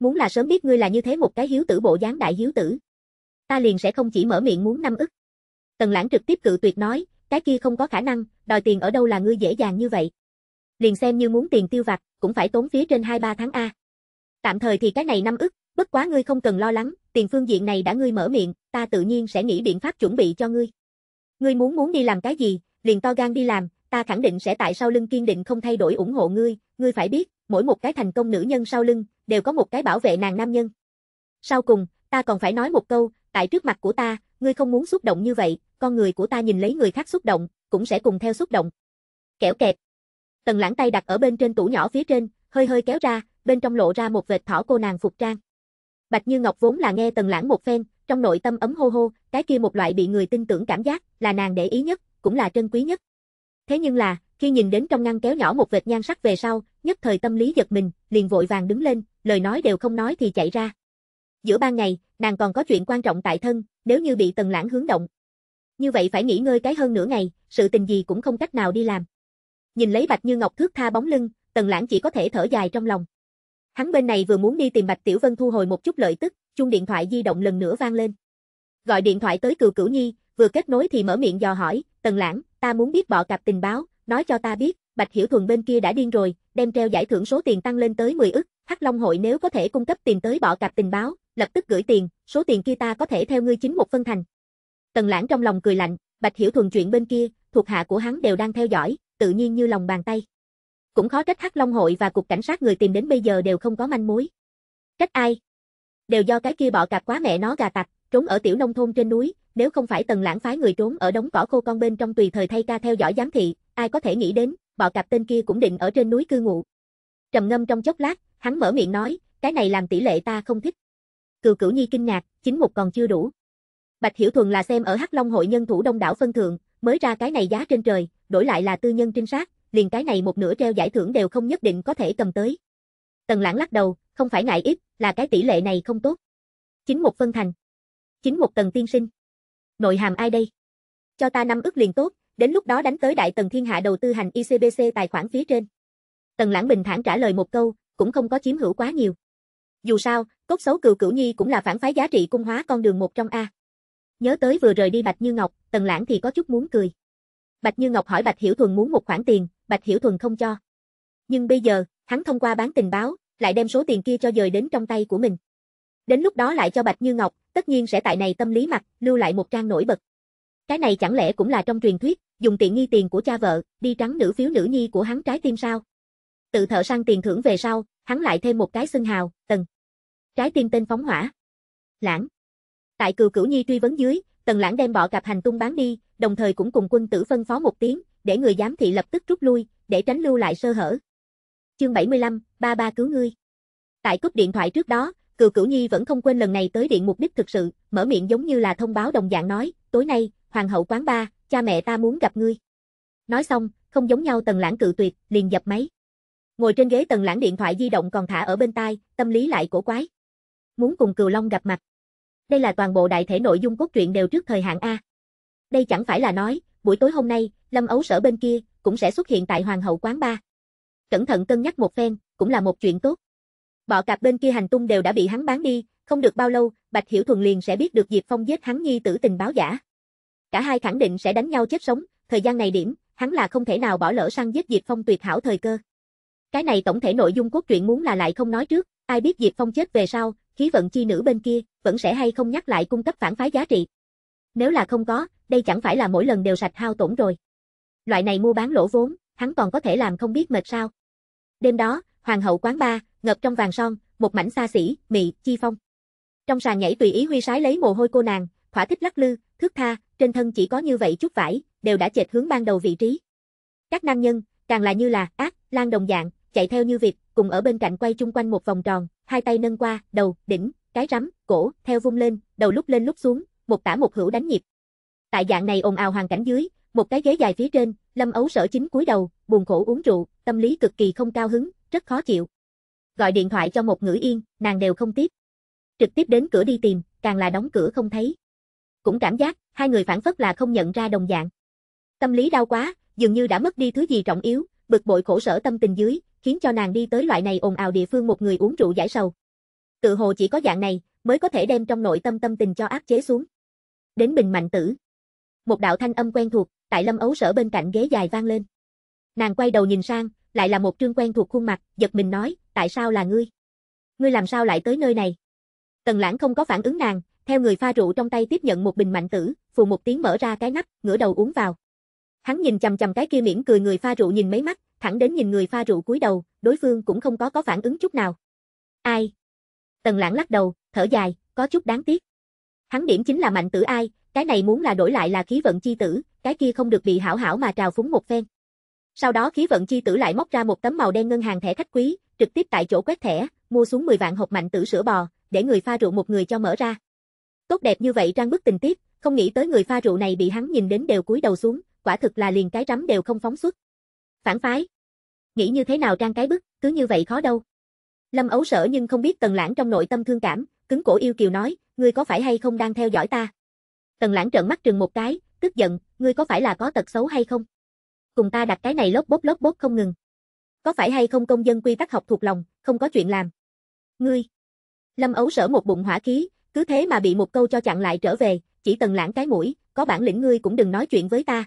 Muốn là sớm biết ngươi là như thế một cái hiếu tử bộ dáng đại hiếu tử. Ta liền sẽ không chỉ mở miệng muốn năm ức. Tần Lãng trực tiếp cự tuyệt nói, cái kia không có khả năng, đòi tiền ở đâu là ngươi dễ dàng như vậy. Liền xem như muốn tiền tiêu vặt, cũng phải tốn phía trên 2-3 tháng A. Tạm thời thì cái này năm ức, bất quá ngươi không cần lo lắng, tiền phương diện này đã ngươi mở miệng, ta tự nhiên sẽ nghĩ biện pháp chuẩn bị cho ngươi. Ngươi muốn muốn đi làm cái gì, liền to gan đi làm, ta khẳng định sẽ tại sau lưng kiên định không thay đổi ủng hộ ngươi, ngươi phải biết, mỗi một cái thành công nữ nhân sau lưng, đều có một cái bảo vệ nàng nam nhân. Sau cùng, ta còn phải nói một câu, tại trước mặt của ta, ngươi không muốn xúc động như vậy, con người của ta nhìn lấy người khác xúc động, cũng sẽ cùng theo xúc động. Kẻo kẹt. Tần lãng tay đặt ở bên trên tủ nhỏ phía trên, hơi hơi kéo ra, bên trong lộ ra một vệt thỏ cô nàng phục trang. Bạch Như Ngọc vốn là nghe tần lãng một phen, trong nội tâm ấm hô hô, cái kia một loại bị người tin tưởng cảm giác, là nàng để ý nhất, cũng là trân quý nhất. Thế nhưng là, khi nhìn đến trong ngăn kéo nhỏ một vệt nhan sắc về sau, nhất thời tâm lý giật mình, liền vội vàng đứng lên, lời nói đều không nói thì chạy ra. Giữa ban ngày, nàng còn có chuyện quan trọng tại thân, nếu như bị tần lãng hướng động. Như vậy phải nghỉ ngơi cái hơn nửa ngày, sự tình gì cũng không cách nào đi làm. Nhìn lấy Bạch Như Ngọc thước tha bóng lưng, Tần Lãng chỉ có thể thở dài trong lòng. Hắn bên này vừa muốn đi tìm Bạch Tiểu Vân thu hồi một chút lợi tức, chuông điện thoại di động lần nữa vang lên. Gọi điện thoại tới Cửu Cửu Nhi, vừa kết nối thì mở miệng dò hỏi, "Tần Lãng, ta muốn biết bọ cặp tình báo, nói cho ta biết, Bạch Hiểu Thuần bên kia đã điên rồi, đem treo giải thưởng số tiền tăng lên tới 10 ức, Hắc Long hội nếu có thể cung cấp tìm tới bọ cặp tình báo, lập tức gửi tiền, số tiền kia ta có thể theo ngươi chính một phân thành." Tần Lãng trong lòng cười lạnh, Bạch Hiểu Thuần chuyện bên kia, thuộc hạ của hắn đều đang theo dõi, tự nhiên như lòng bàn tay. Cũng khó trách Hắc Long hội và cục cảnh sát người tìm đến bây giờ đều không có manh mối. Trách ai? Đều do cái kia bọ cạp quá mẹ nó gà tặc, trốn ở tiểu nông thôn trên núi, nếu không phải Tần Lãng phái người trốn ở đống cỏ khô con bên trong tùy thời thay ca theo dõi giám thị, ai có thể nghĩ đến, bọ cạp tên kia cũng định ở trên núi cư ngụ. Trầm ngâm trong chốc lát, hắn mở miệng nói, cái này làm tỷ lệ ta không thích. Cừu Cửu Nhi kinh ngạc, chính một còn chưa đủ. Bạch Hiểu Thuần là xem ở Hắc Long hội nhân thủ đông đảo phân thượng, mới ra cái này giá trên trời, đổi lại là tư nhân trinh sát, liền cái này một nửa treo giải thưởng đều không nhất định có thể cầm tới. Tần lãng lắc đầu, không phải ngại ít, là cái tỷ lệ này không tốt. Chính một phân thành. Chính một tầng tiên sinh. Nội hàm ai đây? Cho ta năm ước liền tốt, đến lúc đó đánh tới đại tần thiên hạ đầu tư hành ICBC tài khoản phía trên. Tần lãng bình thản trả lời một câu, cũng không có chiếm hữu quá nhiều. Dù sao, cốt xấu cừu cửu nhi cũng là phản phái giá trị cung hóa con đường một trong A. Nhớ tới vừa rời đi Bạch Như Ngọc, Tần Lãng thì có chút muốn cười. Bạch Như Ngọc hỏi Bạch Hiểu Thuần muốn một khoản tiền, Bạch Hiểu Thuần không cho. Nhưng bây giờ, hắn thông qua bán tình báo, lại đem số tiền kia cho dời đến trong tay của mình. Đến lúc đó lại cho Bạch Như Ngọc, tất nhiên sẽ tại này tâm lý mặt, lưu lại một trang nổi bật. Cái này chẳng lẽ cũng là trong truyền thuyết, dùng tiện nghi tiền của cha vợ, đi trắng nữ phiếu nữ nhi của hắn trái tim sao? Tự thợ sang tiền thưởng về sau, hắn lại thêm một cái xưng hào, tần. Trái tim tên phóng hỏa. Lãng. Tại cừu cửu nhi truy vấn dưới, tần lãng đem bọ cặp hành tung bán đi, đồng thời cũng cùng quân tử phân phó một tiếng, để người giám thị lập tức rút lui, để tránh lưu lại sơ hở. Chương 75, ba ba cứu ngươi. Tại cúp điện thoại trước đó, Cừu Cửu Nhi vẫn không quên lần này tới điện mục đích thực sự, mở miệng giống như là thông báo đồng dạng nói, tối nay, hoàng hậu quán ba, cha mẹ ta muốn gặp ngươi. Nói xong, không giống nhau Tần Lãng cự tuyệt, liền dập máy. Ngồi trên ghế Tần Lãng điện thoại di động còn thả ở bên tai, tâm lý lại cổ quái. Muốn cùng Cừu Long gặp mặt. Đây là toàn bộ đại thể nội dung cốt truyện đều trước thời hạn A. Đây chẳng phải là nói, buổi tối hôm nay, Lâm Ấu Sở bên kia, cũng sẽ xuất hiện tại Hoàng hậu quán ba. Cẩn thận cân nhắc một phen, cũng là một chuyện tốt. Bọ cạp bên kia hành tung đều đã bị hắn bán đi, không được bao lâu, Bạch Hiểu Thuần liền sẽ biết được Diệp Phong giết hắn nhi tử tình báo giả. Cả hai khẳng định sẽ đánh nhau chết sống, thời gian này điểm, hắn là không thể nào bỏ lỡ săn giết Diệp Phong tuyệt hảo thời cơ. Cái này tổng thể nội dung cốt truyện muốn là lại không nói trước, ai biết Diệp Phong chết về sau, khí vận chi nữ bên kia, vẫn sẽ hay không nhắc lại cung cấp phản phái giá trị. Nếu là không có, đây chẳng phải là mỗi lần đều sạch hao tổn rồi. Loại này mua bán lỗ vốn, hắn còn có thể làm không biết mệt sao. Đêm đó, hoàng hậu quán ba, ngập trong vàng son, một mảnh xa xỉ, mị, chi phong. Trong sàn nhảy tùy ý huy sái lấy mồ hôi cô nàng, thỏa thích lắc lư, thước tha, trên thân chỉ có như vậy chút vải, đều đã chệch hướng ban đầu vị trí. Các nam nhân, càng là như là ác, lan đồng dạng, chạy theo như việc cùng ở bên cạnh quay chung quanh một vòng tròn, hai tay nâng qua, đầu, đỉnh, cái rắm, cổ, theo vung lên, đầu lúc lên lúc xuống, một tả một hữu đánh nhịp. Tại dạng này ồn ào hoàn cảnh dưới, một cái ghế dài phía trên, Lâm Ấu Sở chính cúi đầu, buồn khổ uống rượu, tâm lý cực kỳ không cao hứng, rất khó chịu. Gọi điện thoại cho một ngữ yên, nàng đều không tiếp. Trực tiếp đến cửa đi tìm, càng là đóng cửa không thấy. Cũng cảm giác, hai người phản phất là không nhận ra đồng dạng. Tâm lý đau quá, dường như đã mất đi thứ gì trọng yếu, bực bội khổ sở tâm tình dưới, khiến cho nàng đi tới loại này ồn ào địa phương một người uống rượu giải sầu. Tự hồ chỉ có dạng này, mới có thể đem trong nội tâm tâm tình cho áp chế xuống. Đến bình mạnh tử. Một đạo thanh âm quen thuộc, tại lâm ấu sở bên cạnh ghế dài vang lên. Nàng quay đầu nhìn sang, lại là một trương quen thuộc khuôn mặt, giật mình nói, tại sao là ngươi? Ngươi làm sao lại tới nơi này? Tần lãng không có phản ứng nàng, theo người pha rượu trong tay tiếp nhận một bình mạnh tử, phù một tiếng mở ra cái nắp, ngửa đầu uống vào. Hắn nhìn chầm chầm cái kia mỉm cười người pha rượu nhìn mấy mắt, thẳng đến nhìn người pha rượu cúi đầu, đối phương cũng không có có phản ứng chút nào. Ai? Tần lãng lắc đầu, thở dài, có chút đáng tiếc. Hắn điểm chính là mạnh tử ai, cái này muốn là đổi lại là khí vận chi tử, cái kia không được bị hảo hảo mà trào phúng một phen. Sau đó khí vận chi tử lại móc ra một tấm màu đen ngân hàng thẻ khách quý, trực tiếp tại chỗ quét thẻ, mua xuống 10 vạn hộp mạnh tử sữa bò, để người pha rượu một người cho mở ra. Tốt đẹp như vậy trang bức tình tiết, không nghĩ tới người pha rượu này bị hắn nhìn đến đều cúi đầu xuống, quả thực là liền cái rắm đều không phóng xuất. Phản phái nghĩ như thế nào trang cái bức, cứ như vậy khó đâu. Lâm ấu sở nhưng không biết Tần Lãng trong nội tâm thương cảm, cứng cổ yêu kiều nói, ngươi có phải hay không đang theo dõi ta? Tần Lãng trợn mắt trừng một cái, tức giận, ngươi có phải là có tật xấu hay không? Cùng ta đặt cái này lốp bốp lốp bốp không ngừng. Có phải hay không công dân quy tắc học thuộc lòng, không có chuyện làm. Ngươi. Lâm ấu sở một bụng hỏa khí, cứ thế mà bị một câu cho chặn lại trở về, chỉ Tần Lãng cái mũi, có bản lĩnh ngươi cũng đừng nói chuyện với ta.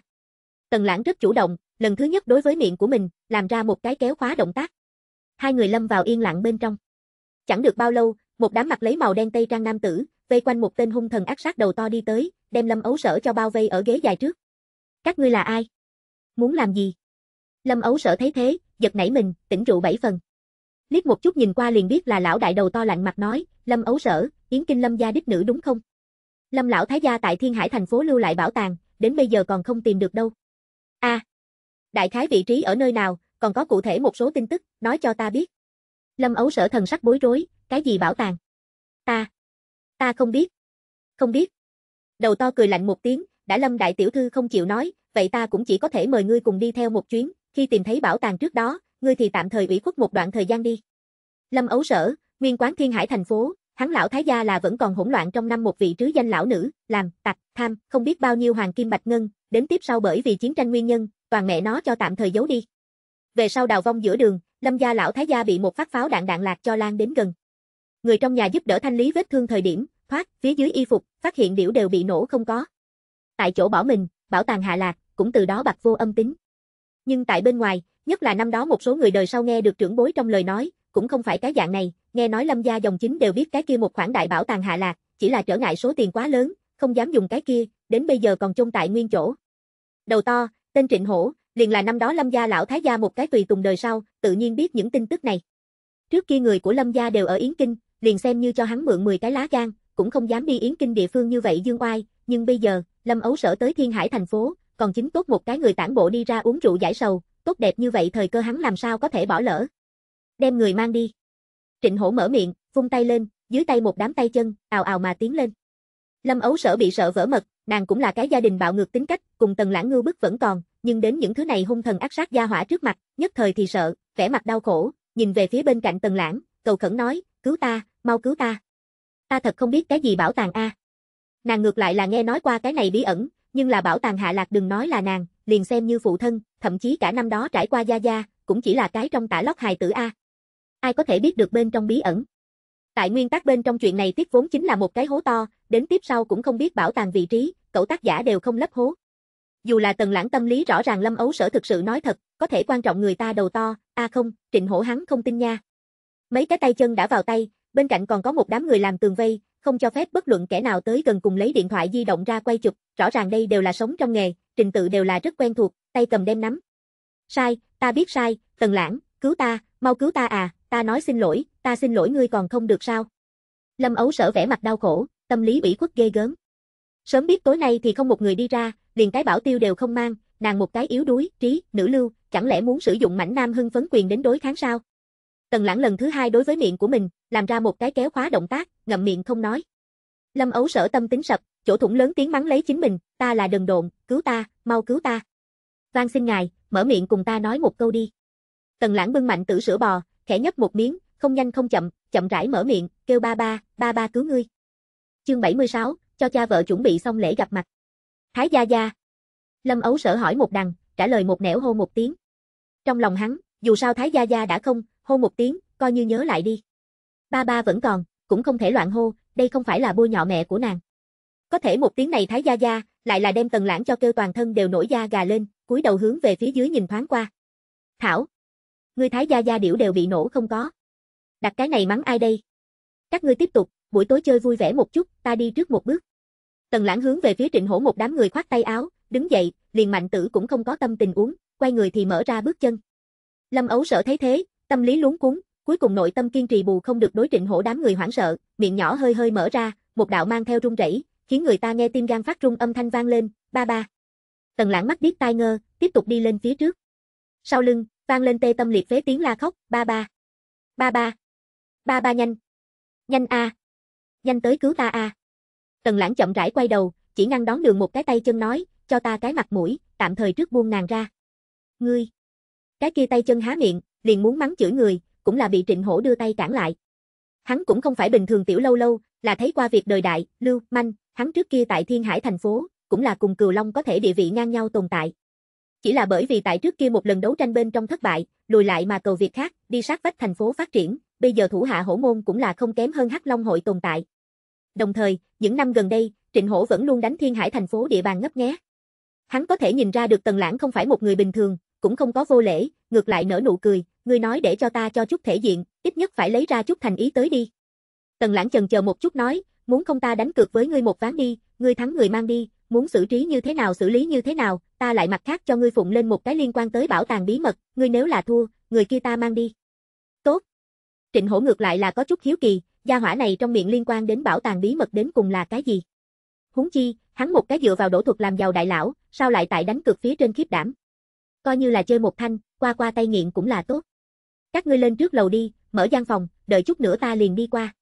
Tần Lãng rất chủ động, lần thứ nhất đối với miệng của mình, làm ra một cái kéo khóa động tác. Hai người lâm vào yên lặng bên trong. Chẳng được bao lâu, một đám mặt lấy màu đen tây trang nam tử, vây quanh một tên hung thần ác sát đầu to đi tới, đem Lâm Ấu Sở cho bao vây ở ghế dài trước. Các ngươi là ai? Muốn làm gì? Lâm Ấu Sở thấy thế, giật nảy mình, tỉnh rượu bảy phần. Liếc một chút nhìn qua liền biết là lão đại đầu to lạnh mặt nói, Lâm Ấu Sở, Yến Kinh Lâm gia đích nữ đúng không? Lâm lão thái gia tại Thiên Hải thành phố lưu lại bảo tàng, đến bây giờ còn không tìm được đâu đại khái vị trí ở nơi nào, còn có cụ thể một số tin tức, nói cho ta biết. Lâm Ấu Sở thần sắc bối rối, cái gì bảo tàng? Ta, ta không biết. Không biết. Đầu to cười lạnh một tiếng, đã Lâm đại tiểu thư không chịu nói, vậy ta cũng chỉ có thể mời ngươi cùng đi theo một chuyến, khi tìm thấy bảo tàng trước đó, ngươi thì tạm thời ủy khuất một đoạn thời gian đi. Lâm Ấu Sở, nguyên quán Thiên Hải thành phố, hắn lão thái gia là vẫn còn hỗn loạn trong năm một vị trứ danh lão nữ, làm, tạch tham, không biết bao nhiêu hoàng kim bạch ngân, đến tiếp sau bởi vì chiến tranh nguyên nhân, toàn mẹ nó cho tạm thời giấu đi. Về sau đào vong giữa đường, Lâm gia lão thái gia bị một phát pháo đạn đạn lạc cho lan đến gần. Người trong nhà giúp đỡ thanh lý vết thương thời điểm, thoát, phía dưới y phục, phát hiện điểu đều bị nổ không có. Tại chỗ bỏ mình, bảo tàng hạ lạc, cũng từ đó bạc vô âm tính. Nhưng tại bên ngoài, nhất là năm đó một số người đời sau nghe được trưởng bối trong lời nói, cũng không phải cái dạng này, nghe nói Lâm gia dòng chính đều biết cái kia một khoản đại bảo tàng hạ lạc, chỉ là trở ngại số tiền quá lớn, không dám dùng cái kia, đến bây giờ còn chôn tại nguyên chỗ. Đầu to, Tên Trịnh Hổ, liền là năm đó Lâm gia lão thái gia một cái tùy tùng đời sau, tự nhiên biết những tin tức này. Trước kia người của Lâm gia đều ở Yến Kinh, liền xem như cho hắn mượn 10 cái lá gan, cũng không dám đi Yến Kinh địa phương như vậy dương oai, nhưng bây giờ, Lâm Ấu sở tới Thiên Hải thành phố, còn chính tốt một cái người tản bộ đi ra uống rượu giải sầu, tốt đẹp như vậy thời cơ hắn làm sao có thể bỏ lỡ. Đem người mang đi. Trịnh Hổ mở miệng, vung tay lên, dưới tay một đám tay chân, ào ào mà tiến lên. Lâm Ấu Sở bị sợ vỡ mật, nàng cũng là cái gia đình bạo ngược tính cách, cùng Tần Lãng Ngưu bức vẫn còn, nhưng đến những thứ này hung thần ác sát gia hỏa trước mặt, nhất thời thì sợ, vẻ mặt đau khổ, nhìn về phía bên cạnh Tần Lãng, cầu khẩn nói, "Cứu ta, mau cứu ta." Ta thật không biết cái gì bảo tàng a. Nàng ngược lại là nghe nói qua cái này bí ẩn, nhưng là bảo tàng hạ lạc đừng nói là nàng, liền xem như phụ thân, thậm chí cả năm đó trải qua gia gia, cũng chỉ là cái trong tả lót hài tử a. Ai có thể biết được bên trong bí ẩn? Tại nguyên tắc bên trong chuyện này tiết vốn chính là một cái hố to, đến tiếp sau cũng không biết bảo tàng vị trí, cậu tác giả đều không lấp hố. Dù là tần lãng tâm lý rõ ràng lâm ấu sở thực sự nói thật, có thể quan trọng người ta đầu to, a không, trịnh hổ hắn không tin nha. Mấy cái tay chân đã vào tay, bên cạnh còn có một đám người làm tường vây, không cho phép bất luận kẻ nào tới gần cùng lấy điện thoại di động ra quay chụp, rõ ràng đây đều là sống trong nghề, trình tự đều là rất quen thuộc, tay cầm đem nắm. Sai, ta biết sai, tần lãng, cứu ta, mau cứu ta à, ta nói xin lỗi, ta xin lỗi ngươi còn không được sao? Lâm Ấu sở vẻ mặt đau khổ, tâm lý ủy khuất ghê gớm. Sớm biết tối nay thì không một người đi ra, liền cái bảo tiêu đều không mang, nàng một cái yếu đuối, trí, nữ lưu, chẳng lẽ muốn sử dụng mảnh nam hưng phấn quyền đến đối kháng sao? Tần lãng lần thứ hai đối với miệng của mình, làm ra một cái kéo khóa động tác, ngậm miệng không nói. Lâm ấu sở tâm tính sập, chỗ thủng lớn tiếng mắng lấy chính mình, ta là đần độn, cứu ta, mau cứu ta. Van xin ngài, mở miệng cùng ta nói một câu đi. Tần lãng bưng mạnh tử sữa bò, khẽ nhấp một miếng, không nhanh không chậm, chậm rãi mở miệng, kêu ba ba, ba ba cứu ngươi. Chương 76, cho cha vợ chuẩn bị xong lễ gặp mặt. Thái gia gia. Lâm Ấu sở hỏi một đằng, trả lời một nẻo hô một tiếng. Trong lòng hắn, dù sao Thái gia gia đã không, hô một tiếng, coi như nhớ lại đi. Ba ba vẫn còn, cũng không thể loạn hô, đây không phải là bôi nhọ mẹ của nàng. Có thể một tiếng này Thái gia gia, lại là đem Tần Lãng cho kêu toàn thân đều nổi da gà lên, cúi đầu hướng về phía dưới nhìn thoáng qua. Thảo, người Thái gia gia điểu đều bị nổ không có. Đặt cái này mắng ai đây? Các ngươi tiếp tục, buổi tối chơi vui vẻ một chút, ta đi trước một bước. Tần lãng hướng về phía trịnh hổ một đám người khoát tay áo, đứng dậy, liền mạnh tử cũng không có tâm tình uống, quay người thì mở ra bước chân. Lâm ấu sợ thấy thế, tâm lý luống cuốn, cuối cùng nội tâm kiên trì bù không được đối trịnh hổ đám người hoảng sợ, miệng nhỏ hơi hơi mở ra, một đạo mang theo rung rẩy, khiến người ta nghe tim gan phát rung âm thanh vang lên, ba ba. Tần lãng mắt điếc tai ngơ, tiếp tục đi lên phía trước. Sau lưng, vang lên tê tâm liệt phế tiếng la khóc, ba ba. Ba ba, Ba ba nhanh. Nhanh a. À. Nhanh tới cứu ta a. À. Tần Lãng chậm rãi quay đầu, chỉ ngăn đón đường một cái tay chân nói, cho ta cái mặt mũi, tạm thời trước buông nàng ra. Ngươi. Cái kia tay chân há miệng, liền muốn mắng chửi người, cũng là bị Trịnh Hổ đưa tay cản lại. Hắn cũng không phải bình thường tiểu lâu lâu, là thấy qua việc đời đại, lưu, manh, hắn trước kia tại Thiên Hải thành phố, cũng là cùng Cừu Long có thể địa vị ngang nhau tồn tại. Chỉ là bởi vì tại trước kia một lần đấu tranh bên trong thất bại, lùi lại mà cầu việc khác, đi sát vách thành phố phát triển, bây giờ thủ hạ hổ môn cũng là không kém hơn Hắc Long hội tồn tại. Đồng thời, những năm gần đây, Trịnh Hổ vẫn luôn đánh Thiên Hải thành phố địa bàn ngấp nghé. Hắn có thể nhìn ra được Tần Lãng không phải một người bình thường, cũng không có vô lễ, ngược lại nở nụ cười, ngươi nói để cho ta cho chút thể diện, ít nhất phải lấy ra chút thành ý tới đi. Tần Lãng chần chờ một chút nói, muốn không ta đánh cược với ngươi một ván đi, ngươi thắng người mang đi, muốn xử trí như thế nào xử lý như thế nào, ta lại mặt khác cho ngươi phụng lên một cái liên quan tới bảo tàng bí mật, ngươi nếu là thua, người kia ta mang đi. Trịnh hổ ngược lại là có chút hiếu kỳ, gia hỏa này trong miệng liên quan đến bảo tàng bí mật đến cùng là cái gì. Húng chi, hắn một cái dựa vào đổ thuật làm giàu đại lão, sao lại tại đánh cược phía trên khiếp đảm. Coi như là chơi một thanh, qua qua tay nghiện cũng là tốt. Các ngươi lên trước lầu đi, mở gian phòng, đợi chút nữa ta liền đi qua.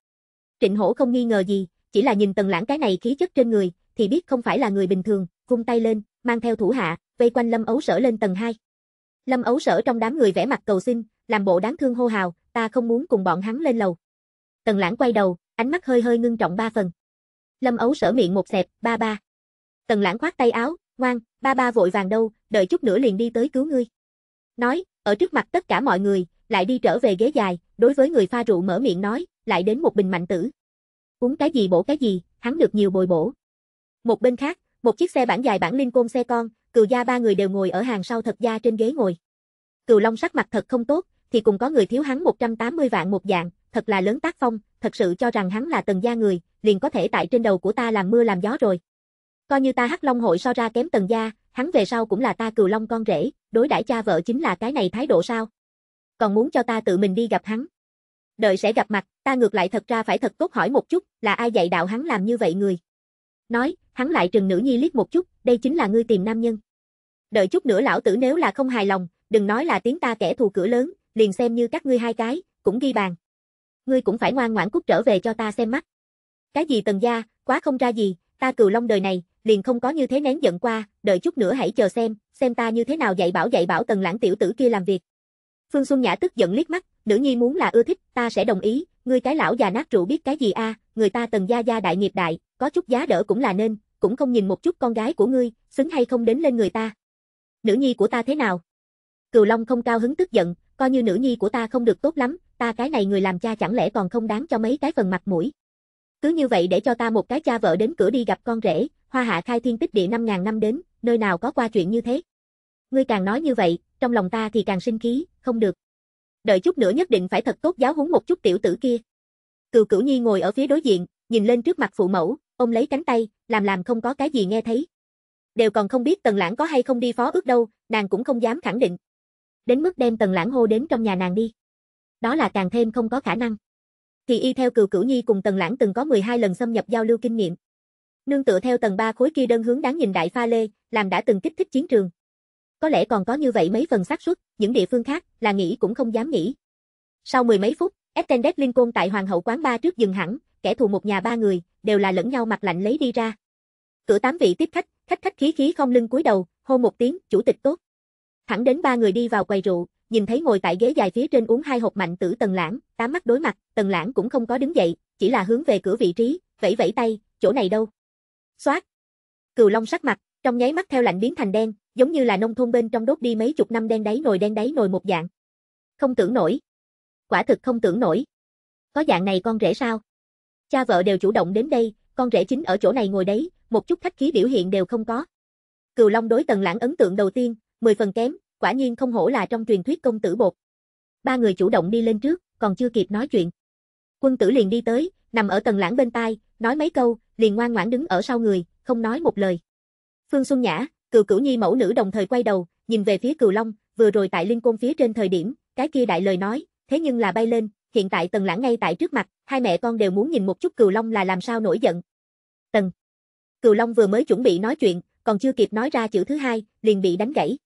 Trịnh hổ không nghi ngờ gì, chỉ là nhìn tần lãng cái này khí chất trên người, thì biết không phải là người bình thường, vung tay lên, mang theo thủ hạ, vây quanh lâm ấu sở lên tầng 2. Lâm ấu sở trong đám người vẽ mặt cầu xin, làm bộ đáng thương hô hào, ta không muốn cùng bọn hắn lên lầu. Tần lãng quay đầu, ánh mắt hơi hơi ngưng trọng ba phần. Lâm ấu sở miệng một xẹp, ba ba. Tần lãng khoát tay áo, ngoan, ba ba vội vàng đâu, đợi chút nữa liền đi tới cứu ngươi. Nói, ở trước mặt tất cả mọi người, lại đi trở về ghế dài, đối với người pha rượu mở miệng nói, lại đến một bình mạnh tử. Uống cái gì bổ cái gì, hắn được nhiều bồi bổ. Một bên khác, một chiếc xe bản dài bản linh côn xe con, cừu gia ba người đều ngồi ở hàng sau thật gia trên ghế ngồi. Cừu Long sắc mặt thật không tốt, thì cũng có người thiếu hắn 180 vạn một dạng, thật là lớn tác phong, thật sự cho rằng hắn là tần gia người, liền có thể tại trên đầu của ta làm mưa làm gió rồi. Coi như ta hắc long hội so ra kém tần gia, hắn về sau cũng là ta cừu long con rể, đối đãi cha vợ chính là cái này thái độ sao? Còn muốn cho ta tự mình đi gặp hắn. Đợi sẽ gặp mặt, ta ngược lại thật ra phải thật tốt hỏi một chút, là ai dạy đạo hắn làm như vậy người? Nói, hắn lại trừng nữ nhi liếc một chút, đây chính là ngươi tìm nam nhân. Đợi chút nữa lão tử nếu là không hài lòng, đừng nói là tiếng ta kẻ thù cửa lớn, liền xem như các ngươi hai cái, cũng ghi bàn. Ngươi cũng phải ngoan ngoãn cút trở về cho ta xem mắt. Cái gì tần gia, quá không ra gì, ta cừu long đời này, liền không có như thế nén giận qua, đợi chút nữa hãy chờ xem, xem ta như thế nào dạy bảo dạy bảo tần lãng tiểu tử kia làm việc. Phương Xuân Nhã tức giận liếc mắt, nữ nhi muốn là ưa thích, ta sẽ đồng ý, ngươi cái lão già nát rượu biết cái gì a, người ta tần gia gia đại nghiệp đại, có chút giá đỡ cũng là nên, cũng không nhìn một chút con gái của ngươi, xứng hay không đến lên người ta. Nữ nhi của ta thế nào? Cừu Long không cao hứng tức giận, coi như nữ nhi của ta không được tốt lắm, ta cái này người làm cha chẳng lẽ còn không đáng cho mấy cái phần mặt mũi. Cứ như vậy để cho ta một cái cha vợ đến cửa đi gặp con rể, hoa hạ khai thiên tích địa 5.000 năm đến, nơi nào có qua chuyện như thế. Ngươi càng nói như vậy, trong lòng ta thì càng sinh khí, không được. Đợi chút nữa nhất định phải thật tốt giáo huấn một chút tiểu tử kia. cựu cửu nhi ngồi ở phía đối diện, nhìn lên trước mặt phụ mẫu, ôm lấy cánh tay, làm làm không có cái gì nghe thấy. Đều còn không biết tần lãng có hay không đi phó ước đâu, nàng cũng không dám khẳng định đến mức đem Tần Lãng hô đến trong nhà nàng đi. Đó là càng thêm không có khả năng. Thì y theo Cừu Cửu Nhi cùng Tần Lãng từng có 12 lần xâm nhập giao lưu kinh nghiệm. Nương tựa theo tầng 3 khối kia đơn hướng đáng nhìn đại pha lê, làm đã từng kích thích chiến trường. Có lẽ còn có như vậy mấy phần xác suất, những địa phương khác là nghĩ cũng không dám nghĩ. Sau mười mấy phút, Extended Lincoln tại Hoàng hậu quán ba trước dừng hẳn, kẻ thù một nhà ba người, đều là lẫn nhau mặt lạnh lấy đi ra. Cửa tám vị tiếp khách, khách khách khí khí không lưng cúi đầu, hô một tiếng, chủ tịch tốt. Thẳng đến ba người đi vào quầy rượu, nhìn thấy ngồi tại ghế dài phía trên uống hai hộp mạnh tử Tần Lãng, tám mắt đối mặt, Tần Lãng cũng không có đứng dậy, chỉ là hướng về cửa vị trí, vẫy vẫy tay, chỗ này đâu. Xoát. Cừu Long sắc mặt, trong nháy mắt theo lạnh biến thành đen, giống như là nông thôn bên trong đốt đi mấy chục năm đen đáy nồi đen đáy nồi một dạng. Không tưởng nổi. Quả thực không tưởng nổi. Có dạng này con rể sao? Cha vợ đều chủ động đến đây, con rể chính ở chỗ này ngồi đấy, một chút khách khí biểu hiện đều không có. Cừu Long đối Tần Lãng ấn tượng đầu tiên mười phần kém, quả nhiên không hổ là trong truyền thuyết công tử bột. Ba người chủ động đi lên trước, còn chưa kịp nói chuyện. Quân tử liền đi tới, nằm ở tầng lãng bên tai, nói mấy câu, liền ngoan ngoãn đứng ở sau người, không nói một lời. Phương Xuân Nhã, cựu Cửu Nhi mẫu nữ đồng thời quay đầu, nhìn về phía cựu Long, vừa rồi tại liên Côn phía trên thời điểm, cái kia đại lời nói, thế nhưng là bay lên, hiện tại tầng Lãng ngay tại trước mặt, hai mẹ con đều muốn nhìn một chút cựu Long là làm sao nổi giận. tầng, cựu Long vừa mới chuẩn bị nói chuyện, còn chưa kịp nói ra chữ thứ hai, liền bị đánh gãy.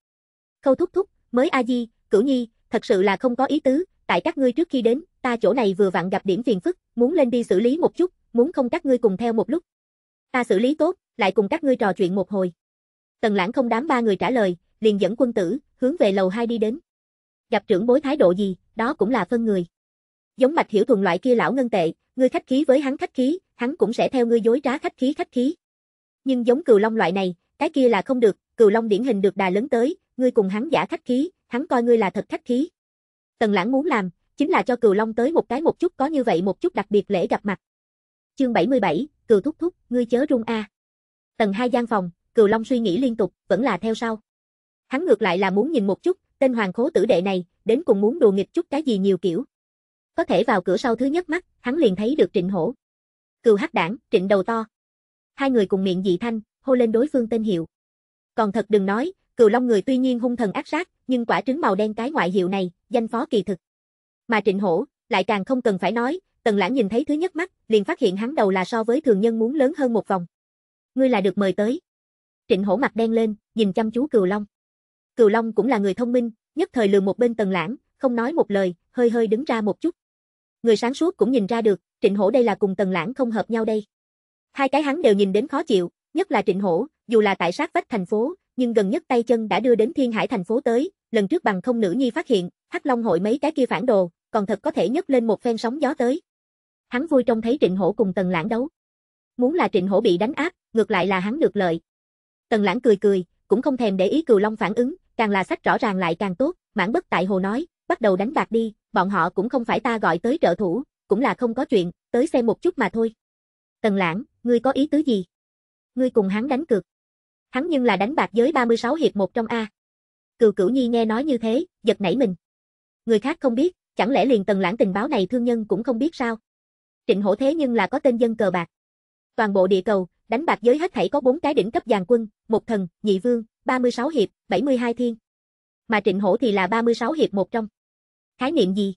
Khâu thúc thúc, mới a di, cửu nhi, thật sự là không có ý tứ, tại các ngươi trước khi đến, ta chỗ này vừa vặn gặp điểm phiền phức, muốn lên đi xử lý một chút, muốn không các ngươi cùng theo một lúc. Ta xử lý tốt, lại cùng các ngươi trò chuyện một hồi. Tần lãng không đám ba người trả lời, liền dẫn quân tử, hướng về lầu hai đi đến. Gặp trưởng bối thái độ gì, đó cũng là phân người. Giống mạch hiểu thuần loại kia lão ngân tệ, ngươi khách khí với hắn khách khí, hắn cũng sẽ theo ngươi dối trá khách khí khách khí. Nhưng giống cừu long loại này, cái kia là không được, cừu long điển hình được đà lớn tới, ngươi cùng hắn giả khách khí, hắn coi ngươi là thật khách khí. Tần lãng muốn làm, chính là cho cừu long tới một cái một chút có như vậy một chút đặc biệt lễ gặp mặt. Chương 77, cừu thúc thúc, ngươi chớ rung a. À. Tầng 2 gian phòng, cừu long suy nghĩ liên tục, vẫn là theo sau. Hắn ngược lại là muốn nhìn một chút, tên hoàng khố tử đệ này, đến cùng muốn đùa nghịch chút cái gì nhiều kiểu. Có thể vào cửa sau thứ nhất mắt, hắn liền thấy được trịnh hổ. Cừu hắc đảng, trịnh đầu to. Hai người cùng miệng dị thanh, hô lên đối phương tên hiệu. Còn thật đừng nói, cừu long người tuy nhiên hung thần ác sát, nhưng quả trứng màu đen cái ngoại hiệu này, danh phó kỳ thực. Mà Trịnh Hổ, lại càng không cần phải nói, Tần Lãng nhìn thấy thứ nhất mắt, liền phát hiện hắn đầu là so với thường nhân muốn lớn hơn một vòng. Ngươi là được mời tới. Trịnh Hổ mặt đen lên, nhìn chăm chú Cừu Long. Cừu Long cũng là người thông minh, nhất thời lườm một bên Tần Lãng, không nói một lời, hơi hơi đứng ra một chút. Người sáng suốt cũng nhìn ra được, Trịnh Hổ đây là cùng Tần Lãng không hợp nhau đây. Hai cái hắn đều nhìn đến khó chịu, nhất là Trịnh Hổ, dù là tại sát vách thành phố, nhưng gần nhất tay chân đã đưa đến Thiên Hải thành phố tới, lần trước bằng không nữ nhi phát hiện, Hắc Long hội mấy cái kia phản đồ, còn thật có thể nhấc lên một phen sóng gió tới. Hắn vui trông thấy Trịnh Hổ cùng Tần Lãng đấu. Muốn là Trịnh Hổ bị đánh áp, ngược lại là hắn được lợi. Tần Lãng cười cười, cũng không thèm để ý Cừu Long phản ứng, càng là sách rõ ràng lại càng tốt, mãn bất tại hồ nói, bắt đầu đánh bạc đi, bọn họ cũng không phải ta gọi tới trợ thủ, cũng là không có chuyện, tới xem một chút mà thôi. Tần Lãng, ngươi có ý tứ gì? Ngươi cùng hắn đánh cược hắn nhưng là đánh bạc giới 36 hiệp một trong A. cựu cửu nhi nghe nói như thế, giật nảy mình. Người khác không biết, chẳng lẽ liền tần lãng tình báo này thương nhân cũng không biết sao? Trịnh hổ thế nhưng là có tên dân cờ bạc. Toàn bộ địa cầu, đánh bạc giới hết thảy có bốn cái đỉnh cấp giàn quân, một thần, nhị vương, 36 hiệp, 72 thiên. Mà trịnh hổ thì là 36 hiệp một trong. Khái niệm gì?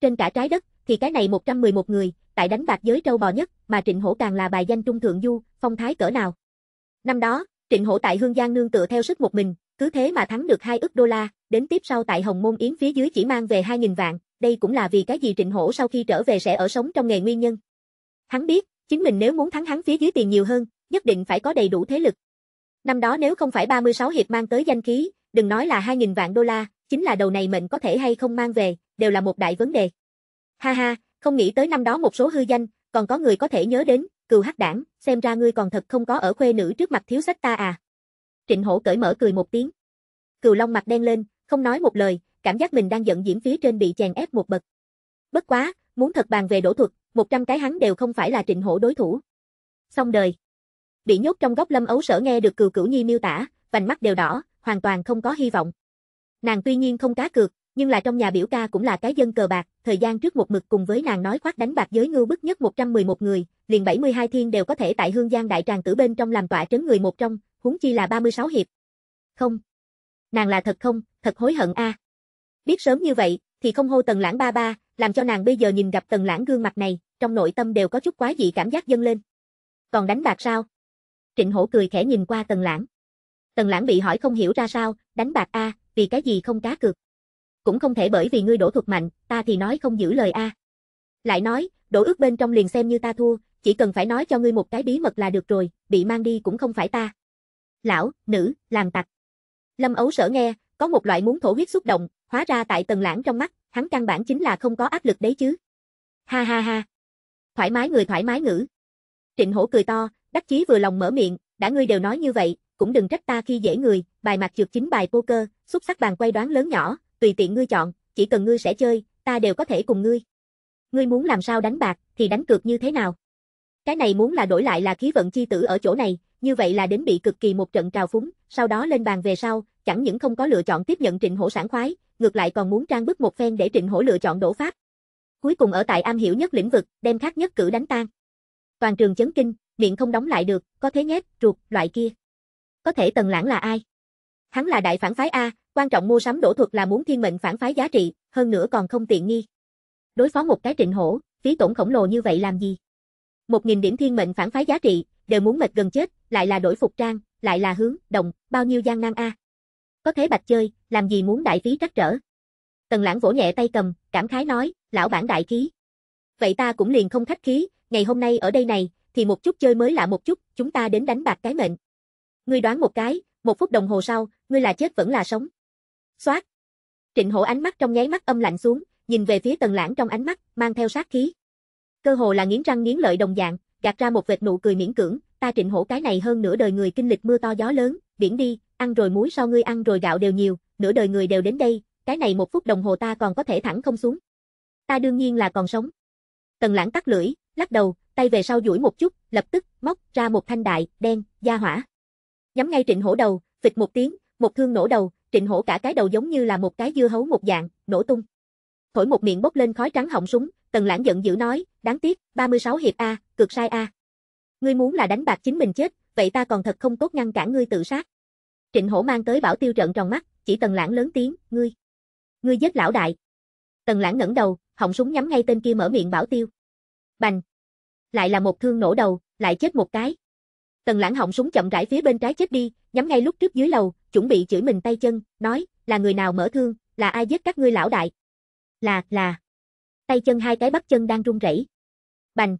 Trên cả trái đất, thì cái này 111 người, tại đánh bạc giới trâu bò nhất, mà trịnh hổ càng là bài danh trung thượng du, phong thái cỡ nào. Năm đó, Trịnh Hổ tại Hương Giang nương tựa theo sức một mình, cứ thế mà thắng được 2 ức đô la, đến tiếp sau tại Hồng Môn Yến phía dưới chỉ mang về 2.000 vạn, đây cũng là vì cái gì Trịnh Hổ sau khi trở về sẽ ở sống trong nghề nguyên nhân. Hắn biết, chính mình nếu muốn thắng hắn phía dưới tiền nhiều hơn, nhất định phải có đầy đủ thế lực. Năm đó nếu không phải 36 hiệp mang tới danh khí, đừng nói là 2.000 vạn đô la, chính là đầu này mệnh có thể hay không mang về, đều là một đại vấn đề. Ha ha, không nghĩ tới năm đó một số hư danh, còn có người có thể nhớ đến, cừu hắc đảng, xem ra ngươi còn thật không có ở khuê nữ trước mặt thiếu sách ta à. Trịnh hổ cởi mở cười một tiếng. Cừu long mặt đen lên, không nói một lời, cảm giác mình đang giận diễm phía trên bị chèn ép một bậc. Bất quá, muốn thật bàn về đổ thuật, 100 cái hắn đều không phải là trịnh hổ đối thủ. Xong đời. Bị nhốt trong góc lâm ấu sở nghe được cừu cửu nhi miêu tả, vành mắt đều đỏ, hoàn toàn không có hy vọng. Nàng tuy nhiên không cá cược, nhưng là trong nhà biểu ca cũng là cái dân cờ bạc, thời gian trước một mực cùng với nàng nói khoác đánh bạc giới ngưu bức nhất 111 người, liền 72 thiên đều có thể tại Hương Giang đại tràng tử bên trong làm tọa trấn người một trong, huống chi là 36 hiệp. Không. Nàng là thật không, thật hối hận a. À. Biết sớm như vậy thì không hô Tần Lãng ba ba, làm cho nàng bây giờ nhìn gặp Tần Lãng gương mặt này, trong nội tâm đều có chút quá dị cảm giác dâng lên. Còn đánh bạc sao? Trịnh Hổ cười khẽ nhìn qua Tần Lãng. Tần Lãng bị hỏi không hiểu ra sao, đánh bạc a, à, vì cái gì không cá cược? Cũng không thể bởi vì ngươi đổ thuật mạnh, ta thì nói không giữ lời a. À. Lại nói, đổ ước bên trong liền xem như ta thua, chỉ cần phải nói cho ngươi một cái bí mật là được rồi, bị mang đi cũng không phải ta. Lão, nữ, làm tặc. Lâm ấu sở nghe, có một loại muốn thổ huyết xúc động, hóa ra tại tần lãng trong mắt, hắn căn bản chính là không có áp lực đấy chứ. Ha ha ha. Thoải mái người thoải mái ngữ. Trịnh hổ cười to, đắc chí vừa lòng mở miệng, đã ngươi đều nói như vậy, cũng đừng trách ta khi dễ người, bài mặt trượt chính bài poker, xúc sắc bàn quay đoán lớn nhỏ, tùy tiện ngươi chọn, chỉ cần ngươi sẽ chơi, ta đều có thể cùng ngươi. Ngươi muốn làm sao đánh bạc, thì đánh cược như thế nào? Cái này muốn là đổi lại là khí vận chi tử ở chỗ này, như vậy là đến bị cực kỳ một trận trào phúng, sau đó lên bàn về sau, chẳng những không có lựa chọn tiếp nhận Trịnh Hổ sản khoái, ngược lại còn muốn trang bức một phen để Trịnh Hổ lựa chọn đổ pháp. Cuối cùng ở tại am hiểu nhất lĩnh vực, đem khác nhất cử đánh tan. Toàn trường chấn kinh, miệng không đóng lại được, có thế nhét, ruột, loại kia. Có thể Tần Lãng là ai? Hắn là đại phản phái A, quan trọng mua sắm đổ thuật là muốn thiên mệnh phản phái giá trị, hơn nữa còn không tiện nghi. Đối phó một cái Trịnh Hổ, phí tổn khổng lồ như vậy làm gì? Một nghìn điểm thiên mệnh phản phái giá trị, đều muốn mệt gần chết, lại là đổi phục trang, lại là hướng, đồng, bao nhiêu gian nan a. À. Có thế bạch chơi, làm gì muốn đại phí trắc trở. Tần lãng vỗ nhẹ tay cầm, cảm khái nói, lão bản đại khí. Vậy ta cũng liền không khách khí, ngày hôm nay ở đây này, thì một chút chơi mới lạ một chút, chúng ta đến đánh bạc cái mệnh. Ngươi đoán một cái, một phút đồng hồ sau, ngươi là chết vẫn là sống. Xoát. Trịnh hổ ánh mắt trong nháy mắt âm lạnh xuống, nhìn về phía tần lãng trong ánh mắt, mang theo sát khí. Cơ hồ là nghiến răng nghiến lợi đồng dạng, gạt ra một vệt nụ cười miễn cưỡng, ta Trịnh Hổ cái này hơn nửa đời người kinh lịch mưa to gió lớn, biển đi, ăn rồi muối sau ngươi ăn rồi gạo đều nhiều, nửa đời người đều đến đây, cái này một phút đồng hồ ta còn có thể thẳng không xuống. Ta đương nhiên là còn sống. Tần Lãng tắt lưỡi, lắc đầu, tay về sau duỗi một chút, lập tức móc ra một thanh đại đen gia hỏa. Nhắm ngay Trịnh Hổ đầu, phịch một tiếng, một thương nổ đầu, Trịnh Hổ cả cái đầu giống như là một cái dưa hấu một dạng, nổ tung thổi một miệng bốc lên khói trắng họng súng, Tần Lãng giận dữ nói, đáng tiếc, 36 hiệp a, cực sai a. Ngươi muốn là đánh bạc chính mình chết, vậy ta còn thật không tốt ngăn cản ngươi tự sát. Trịnh Hổ mang tới Bảo Tiêu trợn tròn mắt, chỉ Tần Lãng lớn tiếng, ngươi, ngươi giết lão đại. Tần Lãng ngẩng đầu, họng súng nhắm ngay tên kia mở miệng Bảo Tiêu. Bành. Lại là một thương nổ đầu, lại chết một cái. Tần Lãng họng súng chậm rãi phía bên trái chết đi, nhắm ngay lúc trước dưới lầu, chuẩn bị chửi mình tay chân, nói, là người nào mở thương, là ai giết các ngươi lão đại, là, là. Tay chân hai cái bắp chân đang run rẩy. Bành.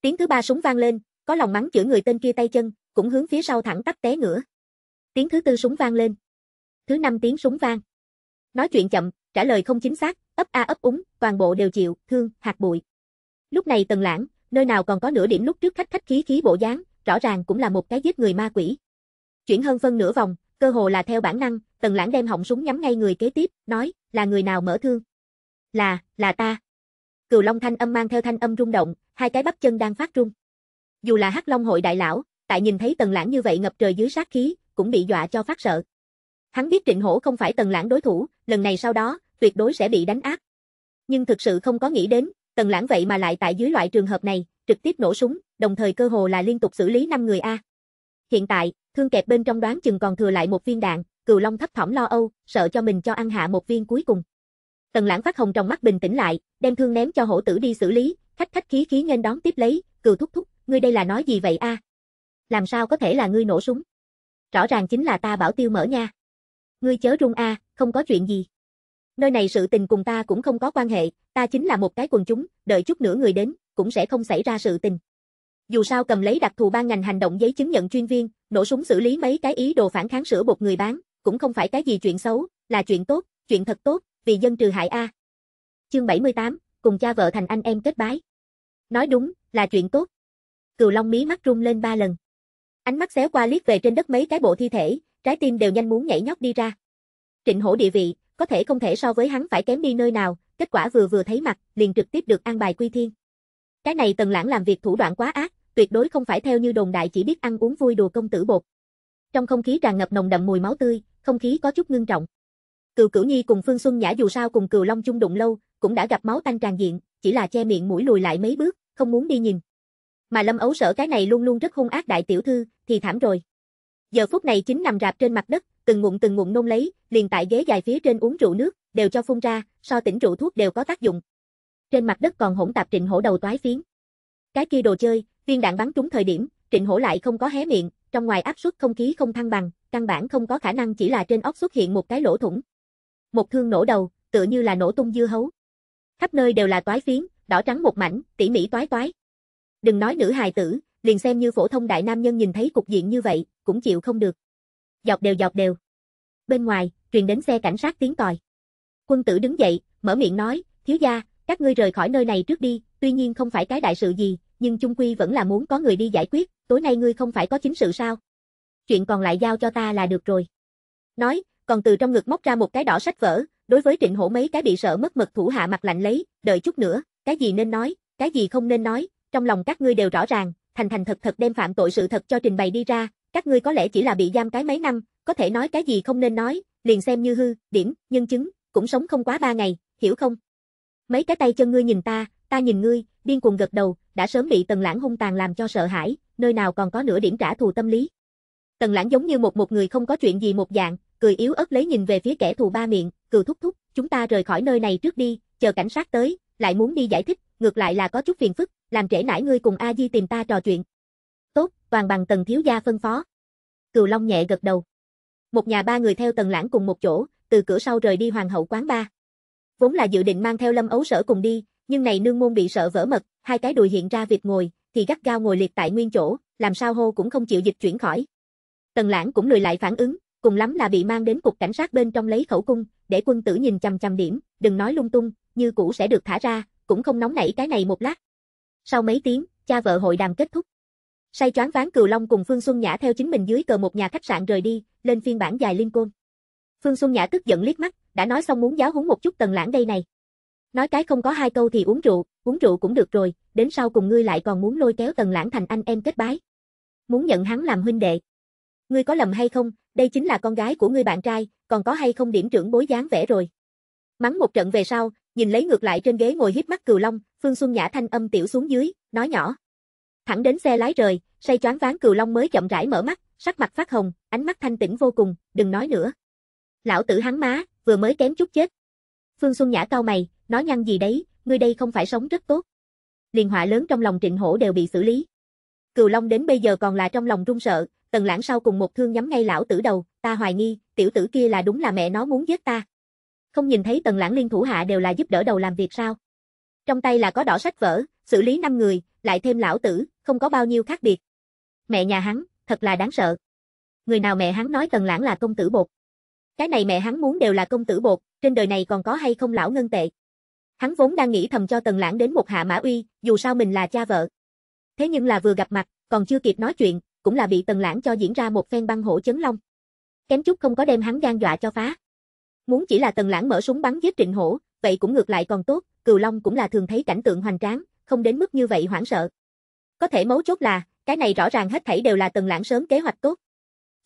Tiếng thứ ba súng vang lên, có lòng mắng chửi người tên kia tay chân, cũng hướng phía sau thẳng tắp té ngửa. Tiếng thứ tư súng vang lên. Thứ năm tiếng súng vang. Nói chuyện chậm, trả lời không chính xác, ấp a ấp úng, toàn bộ đều chịu, thương, hạt bụi. Lúc này Tần Lãng, nơi nào còn có nửa điểm lúc trước khách khách khí khí bộ dáng, rõ ràng cũng là một cái giết người ma quỷ. Chuyển hơn phân nửa vòng, cơ hồ là theo bản năng, Tần Lãng đem họng súng nhắm ngay người kế tiếp, nói, là người nào mở thương là, là ta. Cửu Long thanh âm mang theo thanh âm rung động, hai cái bắp chân đang phát rung. Dù là Hắc Long hội đại lão, tại nhìn thấy Tần Lãng như vậy ngập trời dưới sát khí, cũng bị dọa cho phát sợ. Hắn biết Trịnh Hổ không phải Tần Lãng đối thủ, lần này sau đó, tuyệt đối sẽ bị đánh áp. Nhưng thực sự không có nghĩ đến, Tần Lãng vậy mà lại tại dưới loại trường hợp này, trực tiếp nổ súng, đồng thời cơ hồ là liên tục xử lý 5 người a. Hiện tại, thương kẹp bên trong đoán chừng còn thừa lại một viên đạn, Cừu Long thấp thỏm lo âu, sợ cho mình cho ăn hạ một viên cuối cùng. Tần Lãng phát hồng trong mắt bình tĩnh lại, đem thương ném cho hổ tử đi xử lý, khách khách khí khí nghênh đón tiếp lấy, cừu thúc thúc, ngươi đây là nói gì vậy a? Làm sao có thể là ngươi nổ súng? Rõ ràng chính là ta bảo tiêu mở nha. Ngươi chớ run a, không có chuyện gì. Nơi này sự tình cùng ta cũng không có quan hệ, ta chính là một cái quần chúng, đợi chút nữa người đến, cũng sẽ không xảy ra sự tình. Dù sao cầm lấy đặc thù ban ngành hành động giấy chứng nhận chuyên viên, nổ súng xử lý mấy cái ý đồ phản kháng sửa bột người bán, cũng không phải cái gì chuyện xấu, là chuyện tốt, chuyện thật tốt, vì dân trừ hại A. Chương 78, cùng cha vợ thành anh em kết bái. Nói đúng, là chuyện tốt. Cừu Long mí mắt rung lên ba lần. Ánh mắt xéo qua liếc về trên đất mấy cái bộ thi thể, trái tim đều nhanh muốn nhảy nhót đi ra. Trịnh Hổ địa vị, có thể không thể so với hắn phải kém đi nơi nào, kết quả vừa vừa thấy mặt, liền trực tiếp được an bài quy thiên. Cái này Tần Lãng làm việc thủ đoạn quá ác, tuyệt đối không phải theo như đồn đại chỉ biết ăn uống vui đùa công tử bột. Trong không khí tràn ngập nồng đậm mùi máu tươi, không khí có chút ngưng trọng. Cừu Cửu Nhi cùng Phương Xuân Nhã dù sao cùng Cừu Long chung đụng lâu, cũng đã gặp máu tanh tràn diện, chỉ là che miệng mũi lùi lại mấy bước, không muốn đi nhìn. Mà Lâm Ấu Sở cái này luôn luôn rất hung ác đại tiểu thư, thì thảm rồi. Giờ phút này chính nằm rạp trên mặt đất, từng ngụm từng ngụm nôn lấy, liền tại ghế dài phía trên uống rượu nước, đều cho phun ra, so tỉnh rượu thuốc đều có tác dụng. Trên mặt đất còn hỗn tạp Trịnh Hổ đầu toái phiến. Cái kia đồ chơi, viên đạn bắn trúng thời điểm, Trịnh Hổ lại không có hé miệng, trong ngoài áp suất không khí không thăng bằng, căn bản không có khả năng chỉ là trên óc xuất hiện một cái lỗ thủng một thương nổ đầu, tựa như là nổ tung dưa hấu. Khắp nơi đều là toái phiến, đỏ trắng một mảnh, tỉ mỉ toái toái. Đừng nói nữ hài tử, liền xem như phổ thông đại nam nhân nhìn thấy cục diện như vậy, cũng chịu không được. Dọc đều dọc đều. Bên ngoài, truyền đến xe cảnh sát tiếng còi. Quân tử đứng dậy, mở miệng nói, thiếu gia, các ngươi rời khỏi nơi này trước đi, tuy nhiên không phải cái đại sự gì, nhưng chung quy vẫn là muốn có người đi giải quyết, tối nay ngươi không phải có chính sự sao? Chuyện còn lại giao cho ta là được rồi. Nói, còn từ trong ngực móc ra một cái đỏ sách vở, đối với trịnh hổ mấy cái bị sợ mất mật thủ hạ mặt lạnh lấy, đợi chút nữa, cái gì nên nói, cái gì không nên nói, trong lòng các ngươi đều rõ ràng, thành thành thật thật đem phạm tội sự thật cho trình bày đi ra, các ngươi có lẽ chỉ là bị giam cái mấy năm, có thể nói cái gì không nên nói, liền xem như hư, điểm, nhân chứng, cũng sống không quá ba ngày, hiểu không? Mấy cái tay chân ngươi nhìn ta, ta nhìn ngươi, điên cuồng gật đầu, đã sớm bị Tần Lãng hung tàn làm cho sợ hãi, nơi nào còn có nửa điểm trả thù tâm lý. Tần Lãng giống như một một người không có chuyện gì một dạng, cười yếu ớt lấy nhìn về phía kẻ thù ba miệng, cừu thúc thúc, chúng ta rời khỏi nơi này trước đi, chờ cảnh sát tới, lại muốn đi giải thích, ngược lại là có chút phiền phức, làm trễ nải ngươi cùng A Di tìm ta trò chuyện. Tốt, toàn bằng tần thiếu gia phân phó. Cừu Long nhẹ gật đầu. Một nhà ba người theo tần lãng cùng một chỗ, từ cửa sau rời đi hoàng hậu quán ba. Vốn là dự định mang theo lâm ấu sở cùng đi, nhưng này nương môn bị sợ vỡ mật, hai cái đùi hiện ra việc ngồi, thì gắt gao ngồi liệt tại nguyên chỗ, làm sao hô cũng không chịu dịch chuyển khỏi. Tần lãng cũng lười lại phản ứng, cùng lắm là bị mang đến cục cảnh sát bên trong lấy khẩu cung, để quân tử nhìn chằm chằm điểm, đừng nói lung tung, như cũ sẽ được thả ra, cũng không nóng nảy cái này một lát. Sau mấy tiếng, cha vợ hội đàm kết thúc. Say choáng ván Cừu Long cùng Phương Xuân Nhã theo chính mình dưới cờ một nhà khách sạn rời đi, lên phiên bản dài liên côn. Phương Xuân Nhã tức giận liếc mắt, đã nói xong muốn giáo huấn một chút Tần Lãng đây này. Nói cái không có hai câu thì uống rượu, uống rượu cũng được rồi, đến sau cùng ngươi lại còn muốn lôi kéo Tần Lãng thành anh em kết bái. Muốn nhận hắn làm huynh đệ. Ngươi có lầm hay không, đây chính là con gái của người bạn trai, còn có hay không điểm trưởng bối dáng vẻ rồi. Mắng một trận về sau, nhìn lấy ngược lại trên ghế ngồi hiếp mắt cừu long, Phương Xuân Nhã thanh âm tiểu xuống dưới, nói nhỏ. Thẳng đến xe lái rời, say choáng váng cừu long mới chậm rãi mở mắt, sắc mặt phát hồng, ánh mắt thanh tĩnh vô cùng, đừng nói nữa. Lão tử hắn má, vừa mới kém chút chết. Phương Xuân Nhã cau mày, nói nhăn gì đấy, ngươi đây không phải sống rất tốt. Liền họa lớn trong lòng Trịnh Hổ đều bị xử lý. Cừu Long đến bây giờ còn là trong lòng run sợ, tần lãng sau cùng một thương nhắm ngay lão tử đầu, ta hoài nghi, tiểu tử kia là đúng là mẹ nó muốn giết ta. Không nhìn thấy tần lãng liên thủ hạ đều là giúp đỡ đầu làm việc sao. Trong tay là có đỏ sách vở, xử lý 5 người, lại thêm lão tử, không có bao nhiêu khác biệt. Mẹ nhà hắn, thật là đáng sợ. Người nào mẹ hắn nói tần lãng là công tử bột. Cái này mẹ hắn muốn đều là công tử bột, trên đời này còn có hay không lão ngân tệ. Hắn vốn đang nghĩ thầm cho tần lãng đến một hạ mã uy, dù sao mình là cha vợ. Thế nhưng là vừa gặp mặt, còn chưa kịp nói chuyện, cũng là bị Tần Lãng cho diễn ra một phen băng hổ chấn long. Kém chút không có đem hắn gan dọa cho phá. Muốn chỉ là Tần Lãng mở súng bắn giết Trịnh Hổ, vậy cũng ngược lại còn tốt, Cừu Long cũng là thường thấy cảnh tượng hoành tráng, không đến mức như vậy hoảng sợ. Có thể mấu chốt là, cái này rõ ràng hết thảy đều là Tần Lãng sớm kế hoạch tốt.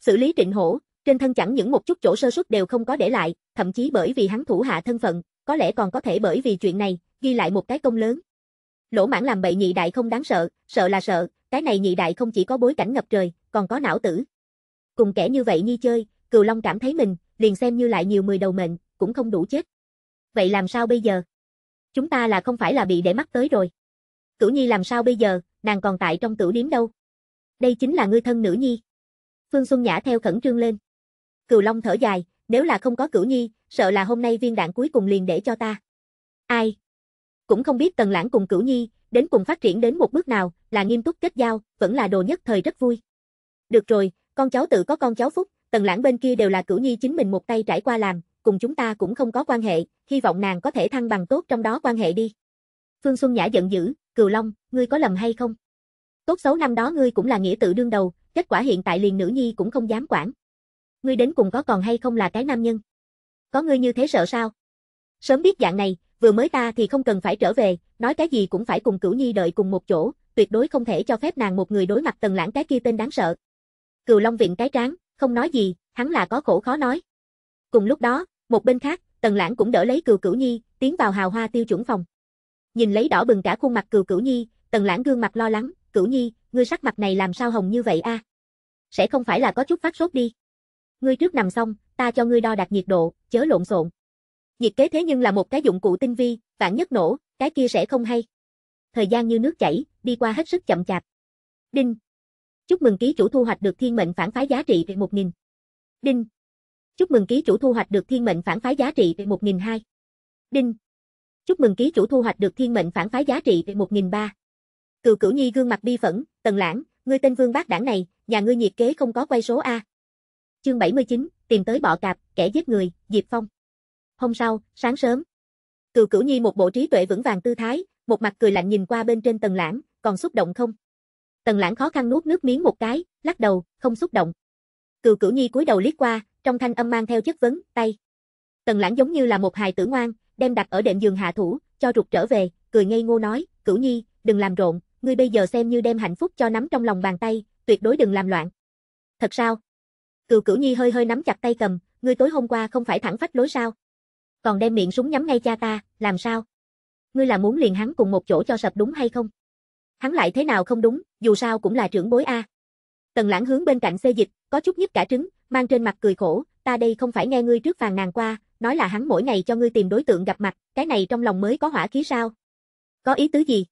Xử lý Trịnh Hổ, trên thân chẳng những một chút chỗ sơ suất đều không có để lại, thậm chí bởi vì hắn thủ hạ thân phận, có lẽ còn có thể bởi vì chuyện này, ghi lại một cái công lớn, Lỗ mãn làm bậy nhị đại không đáng sợ, sợ là sợ, cái này nhị đại không chỉ có bối cảnh ngập trời, còn có não tử. Cùng kẻ như vậy nhi chơi, cừu long cảm thấy mình, liền xem như lại nhiều mười đầu mệnh, cũng không đủ chết. Vậy làm sao bây giờ? Chúng ta là không phải là bị để mắt tới rồi. Cửu nhi làm sao bây giờ, nàng còn tại trong tử điếm đâu. Đây chính là ngươi thân nữ nhi. Phương Xuân Nhã theo khẩn trương lên. Cừu long thở dài, nếu là không có cửu nhi, sợ là hôm nay viên đạn cuối cùng liền để cho ta. Ai? Cũng không biết Tần Lãng cùng Cửu Nhi, đến cùng phát triển đến một bước nào, là nghiêm túc kết giao, vẫn là đồ nhất thời rất vui. Được rồi, con cháu tự có con cháu phúc, Tần Lãng bên kia đều là Cửu Nhi chính mình một tay trải qua làm, cùng chúng ta cũng không có quan hệ, hy vọng nàng có thể thăng bằng tốt trong đó quan hệ đi. Phương Xuân Nhã giận dữ, Cửu Long, ngươi có lầm hay không? Tốt xấu năm đó ngươi cũng là nghĩa tự đương đầu, kết quả hiện tại liền nữ nhi cũng không dám quản. Ngươi đến cùng có còn hay không là cái nam nhân? Có ngươi như thế sợ sao? Sớm biết dạng này, vừa mới ta thì không cần phải trở về, nói cái gì cũng phải cùng Cửu Nhi đợi cùng một chỗ, tuyệt đối không thể cho phép nàng một người đối mặt Tần Lãng cái kia tên đáng sợ. Cửu Long viện cái tráng không nói gì, hắn là có khổ khó nói. Cùng lúc đó, một bên khác, Tần Lãng cũng đỡ lấy Cửu Cửu Nhi, tiến vào hào hoa tiêu chuẩn phòng. Nhìn lấy đỏ bừng cả khuôn mặt Cửu Cửu Nhi, Tần Lãng gương mặt lo lắng, "Cửu Nhi, ngươi sắc mặt này làm sao hồng như vậy a? Sẽ không phải là có chút phát sốt đi?" Ngươi trước nằm xong, ta cho ngươi đo đạt nhiệt độ, chớ lộn xộn. Diệt kế thế nhưng là một cái dụng cụ tinh vi, vạn nhất nổ, cái kia sẽ không hay. Thời gian như nước chảy, đi qua hết sức chậm chạp. Đinh. Chúc mừng ký chủ thu hoạch được thiên mệnh phản phái giá trị về 1000. Đinh. Chúc mừng ký chủ thu hoạch được thiên mệnh phản phái giá trị về 1002. Đinh. Chúc mừng ký chủ thu hoạch được thiên mệnh phản phái giá trị về 1003. Cừu Cửu Nhi gương mặt bi phẫn, Tần Lãng, ngươi tên Vương Bác đảng này, nhà ngươi nhiệt kế không có quay số a. Chương 79, tìm tới bọ cạp, kẻ giết người, Diệp Phong. Hôm sau, sáng sớm. Cừu Cửu Nhi một bộ trí tuệ vững vàng tư thái, một mặt cười lạnh nhìn qua bên trên tầng lãng, còn xúc động không? Tần Lãng khó khăn nuốt nước miếng một cái, lắc đầu, không xúc động. Cừu Cửu Nhi cúi đầu liếc qua, trong thanh âm mang theo chất vấn, "Tay." Tần Lãng giống như là một hài tử ngoan, đem đặt ở đệm giường hạ thủ, cho rụt trở về, cười ngây ngô nói, "Cửu Nhi, đừng làm rộn, ngươi bây giờ xem như đem hạnh phúc cho nắm trong lòng bàn tay, tuyệt đối đừng làm loạn." "Thật sao?" Cừu Cửu Nhi hơi hơi nắm chặt tay cầm, "Ngươi tối hôm qua không phải thẳng phách lối sao?" còn đem miệng súng nhắm ngay cha ta, làm sao? Ngươi là muốn liền hắn cùng một chỗ cho sập đúng hay không? Hắn lại thế nào không đúng, dù sao cũng là trưởng bối A. Tần lãng hướng bên cạnh xê dịch, có chút nhức cả trứng, mang trên mặt cười khổ, ta đây không phải nghe ngươi trước phàn nàn qua, nói là hắn mỗi ngày cho ngươi tìm đối tượng gặp mặt, cái này trong lòng mới có hỏa khí sao? Có ý tứ gì?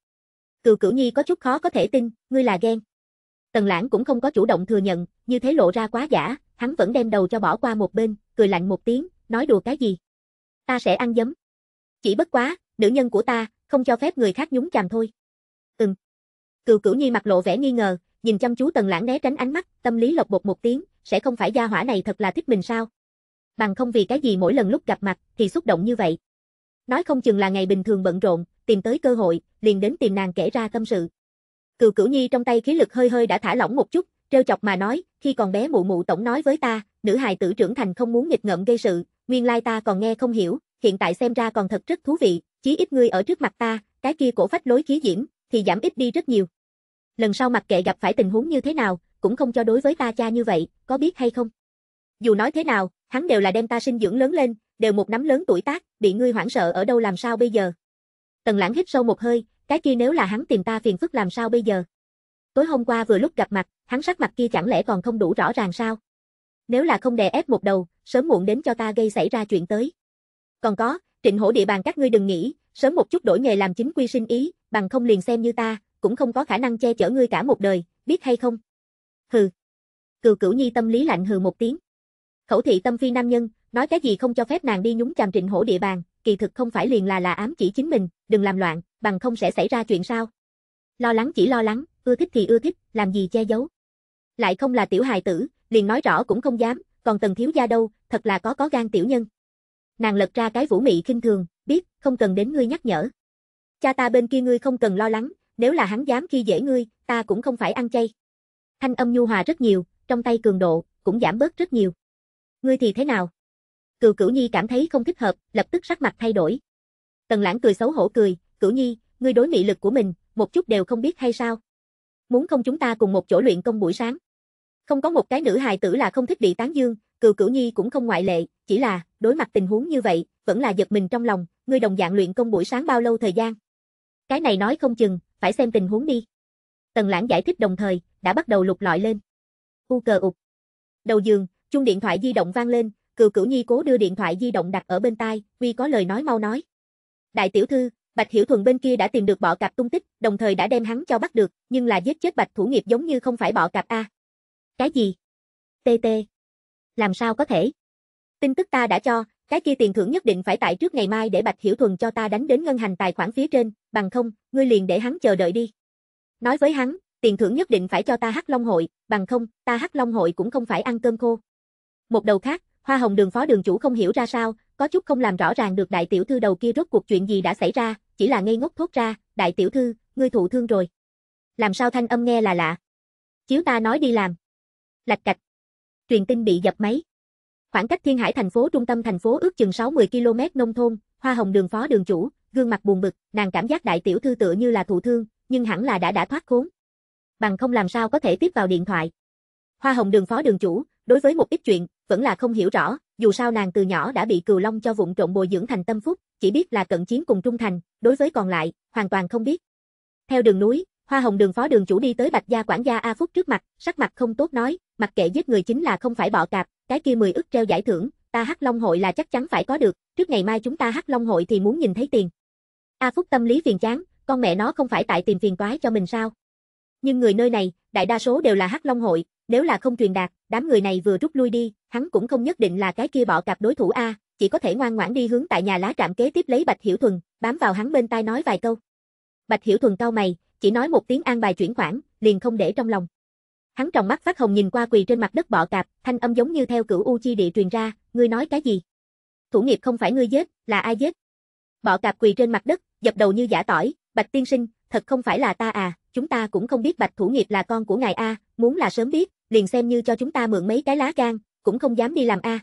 Cựu cửu nhi có chút khó có thể tin, ngươi là ghen. Tần lãng cũng không có chủ động thừa nhận, như thế lộ ra quá giả, hắn vẫn đem đầu cho bỏ qua một bên, cười lạnh một tiếng, nói đùa cái gì? Ta sẽ ăn dấm. Chỉ bất quá, nữ nhân của ta, không cho phép người khác nhúng chàm thôi. Ừm. Cừu cửu nhi mặt lộ vẻ nghi ngờ, nhìn chăm chú tần lãng né tránh ánh mắt, tâm lý lộc bột một tiếng, sẽ không phải gia hỏa này thật là thích mình sao? Bằng không vì cái gì mỗi lần lúc gặp mặt, thì xúc động như vậy. Nói không chừng là ngày bình thường bận rộn, tìm tới cơ hội, liền đến tìm nàng kể ra tâm sự. Cừu cửu nhi trong tay khí lực hơi hơi đã thả lỏng một chút, treo chọc mà nói, khi còn bé mụ mụ tổng nói với ta, nữ hài tử trưởng thành không muốn nghịch ngợm gây sự, Nguyên lai ta còn nghe không hiểu, hiện tại xem ra còn thật rất thú vị, chí ít ngươi ở trước mặt ta, cái kia cổ phách lối khí diễm, thì giảm ít đi rất nhiều. Lần sau mặc kệ gặp phải tình huống như thế nào, cũng không cho đối với ta cha như vậy, có biết hay không? Dù nói thế nào, hắn đều là đem ta sinh dưỡng lớn lên, đều một nắm lớn tuổi tác, bị ngươi hoảng sợ ở đâu làm sao bây giờ? Tần lãng hít sâu một hơi, cái kia nếu là hắn tìm ta phiền phức làm sao bây giờ? Tối hôm qua vừa lúc gặp mặt, hắn sắc mặt kia chẳng lẽ còn không đủ rõ ràng sao? nếu là không đè ép một đầu, sớm muộn đến cho ta gây xảy ra chuyện tới. Còn có, trịnh hổ địa bàn các ngươi đừng nghĩ, sớm một chút đổi nghề làm chính quy sinh ý, bằng không liền xem như ta, cũng không có khả năng che chở ngươi cả một đời, biết hay không? Hừ. Cừu cửu nhi tâm lý lạnh hừ một tiếng. Khẩu thị tâm phi nam nhân, nói cái gì không cho phép nàng đi nhúng chàm trịnh hổ địa bàn, kỳ thực không phải liền là là ám chỉ chính mình, đừng làm loạn, bằng không sẽ xảy ra chuyện sao. Lo lắng chỉ lo lắng, ưa thích thì ưa thích, làm gì che giấu. Lại không là tiểu hài tử, liền nói rõ cũng không dám, còn tần thiếu gia đâu, thật là có có gan tiểu nhân. Nàng lật ra cái vũ mị khinh thường, biết, không cần đến ngươi nhắc nhở. Cha ta bên kia ngươi không cần lo lắng, nếu là hắn dám khi dễ ngươi, ta cũng không phải ăn chay. Thanh âm nhu hòa rất nhiều, trong tay cường độ, cũng giảm bớt rất nhiều. Ngươi thì thế nào? cựu Cửu Nhi cảm thấy không thích hợp, lập tức sắc mặt thay đổi. Tần Lãng cười xấu hổ cười, "Cửu Nhi, ngươi đối nghị lực của mình, một chút đều không biết hay sao? Muốn không chúng ta cùng một chỗ luyện công buổi sáng?" Không có một cái nữ hài tử là không thích bị tán dương, Cừu Cửu Nhi cũng không ngoại lệ, chỉ là, đối mặt tình huống như vậy, vẫn là giật mình trong lòng, ngươi đồng dạng luyện công buổi sáng bao lâu thời gian? Cái này nói không chừng, phải xem tình huống đi. Tần Lãng giải thích đồng thời, đã bắt đầu lục lọi lên. U cờ ụt. Đầu giường, chuông điện thoại di động vang lên, Cừu Cửu Nhi cố đưa điện thoại di động đặt ở bên tai, uy có lời nói mau nói. Đại tiểu thư, Bạch Hiểu Thuần bên kia đã tìm được bọ cạp tung tích, đồng thời đã đem hắn cho bắt được, nhưng là giết chết Bạch Thủ Nghiệp giống như không phải bọ cạp a. Cái gì? TT. Làm sao có thể? Tin tức ta đã cho, cái kia tiền thưởng nhất định phải tại trước ngày mai để Bạch Hiểu Thuần cho ta đánh đến ngân hàng tài khoản phía trên, bằng không, ngươi liền để hắn chờ đợi đi. Nói với hắn, tiền thưởng nhất định phải cho ta Hắc Long hội, bằng không, ta Hắc Long hội cũng không phải ăn cơm khô. Một đầu khác, Hoa Hồng Đường phó đường chủ không hiểu ra sao, có chút không làm rõ ràng được đại tiểu thư đầu kia rốt cuộc chuyện gì đã xảy ra, chỉ là ngây ngốc thốt ra, "Đại tiểu thư, ngươi thụ thương rồi." Làm sao thanh âm nghe là lạ? Chiếu ta nói đi làm. Lạch cạch. Truyền tin bị dập máy. Khoảng cách Thiên Hải thành phố trung tâm thành phố ước chừng 60 km nông thôn, Hoa Hồng đường phó đường chủ, gương mặt buồn bực, nàng cảm giác đại tiểu thư tựa như là thụ thương, nhưng hẳn là đã đã thoát khốn. Bằng không làm sao có thể tiếp vào điện thoại. Hoa Hồng đường phó đường chủ, đối với một ít chuyện, vẫn là không hiểu rõ, dù sao nàng từ nhỏ đã bị Cừu Long cho vụng trộn bồi dưỡng thành tâm phúc, chỉ biết là cận chiến cùng trung thành, đối với còn lại, hoàn toàn không biết. Theo đường núi, Hoa Hồng Đường phó đường chủ đi tới Bạch gia quản gia A Phúc trước mặt, sắc mặt không tốt nói, mặc kệ giết người chính là không phải bọ cạp, cái kia 10 ức treo giải thưởng, ta Hắc Long hội là chắc chắn phải có được, trước ngày mai chúng ta Hắc Long hội thì muốn nhìn thấy tiền. A Phúc tâm lý phiền chán, con mẹ nó không phải tại tìm phiền toái cho mình sao? Nhưng người nơi này, đại đa số đều là Hắc Long hội, nếu là không truyền đạt, đám người này vừa rút lui đi, hắn cũng không nhất định là cái kia bọ cạp đối thủ a, chỉ có thể ngoan ngoãn đi hướng tại nhà lá trạm kế tiếp lấy Bạch Hiểu Thuần, bám vào hắn bên tai nói vài câu. Bạch Hiểu Thuần cau mày, chỉ nói một tiếng an bài chuyển khoản, liền không để trong lòng. Hắn trong mắt phát hồng nhìn qua quỳ trên mặt đất bọ cạp, thanh âm giống như theo cửu u chi địa truyền ra, ngươi nói cái gì? Thủ nghiệp không phải ngươi giết, là ai giết? Bọ cạp quỳ trên mặt đất, dập đầu như giả tỏi, Bạch tiên sinh, thật không phải là ta à, chúng ta cũng không biết Bạch thủ nghiệp là con của ngài a, muốn là sớm biết, liền xem như cho chúng ta mượn mấy cái lá gan, cũng không dám đi làm a.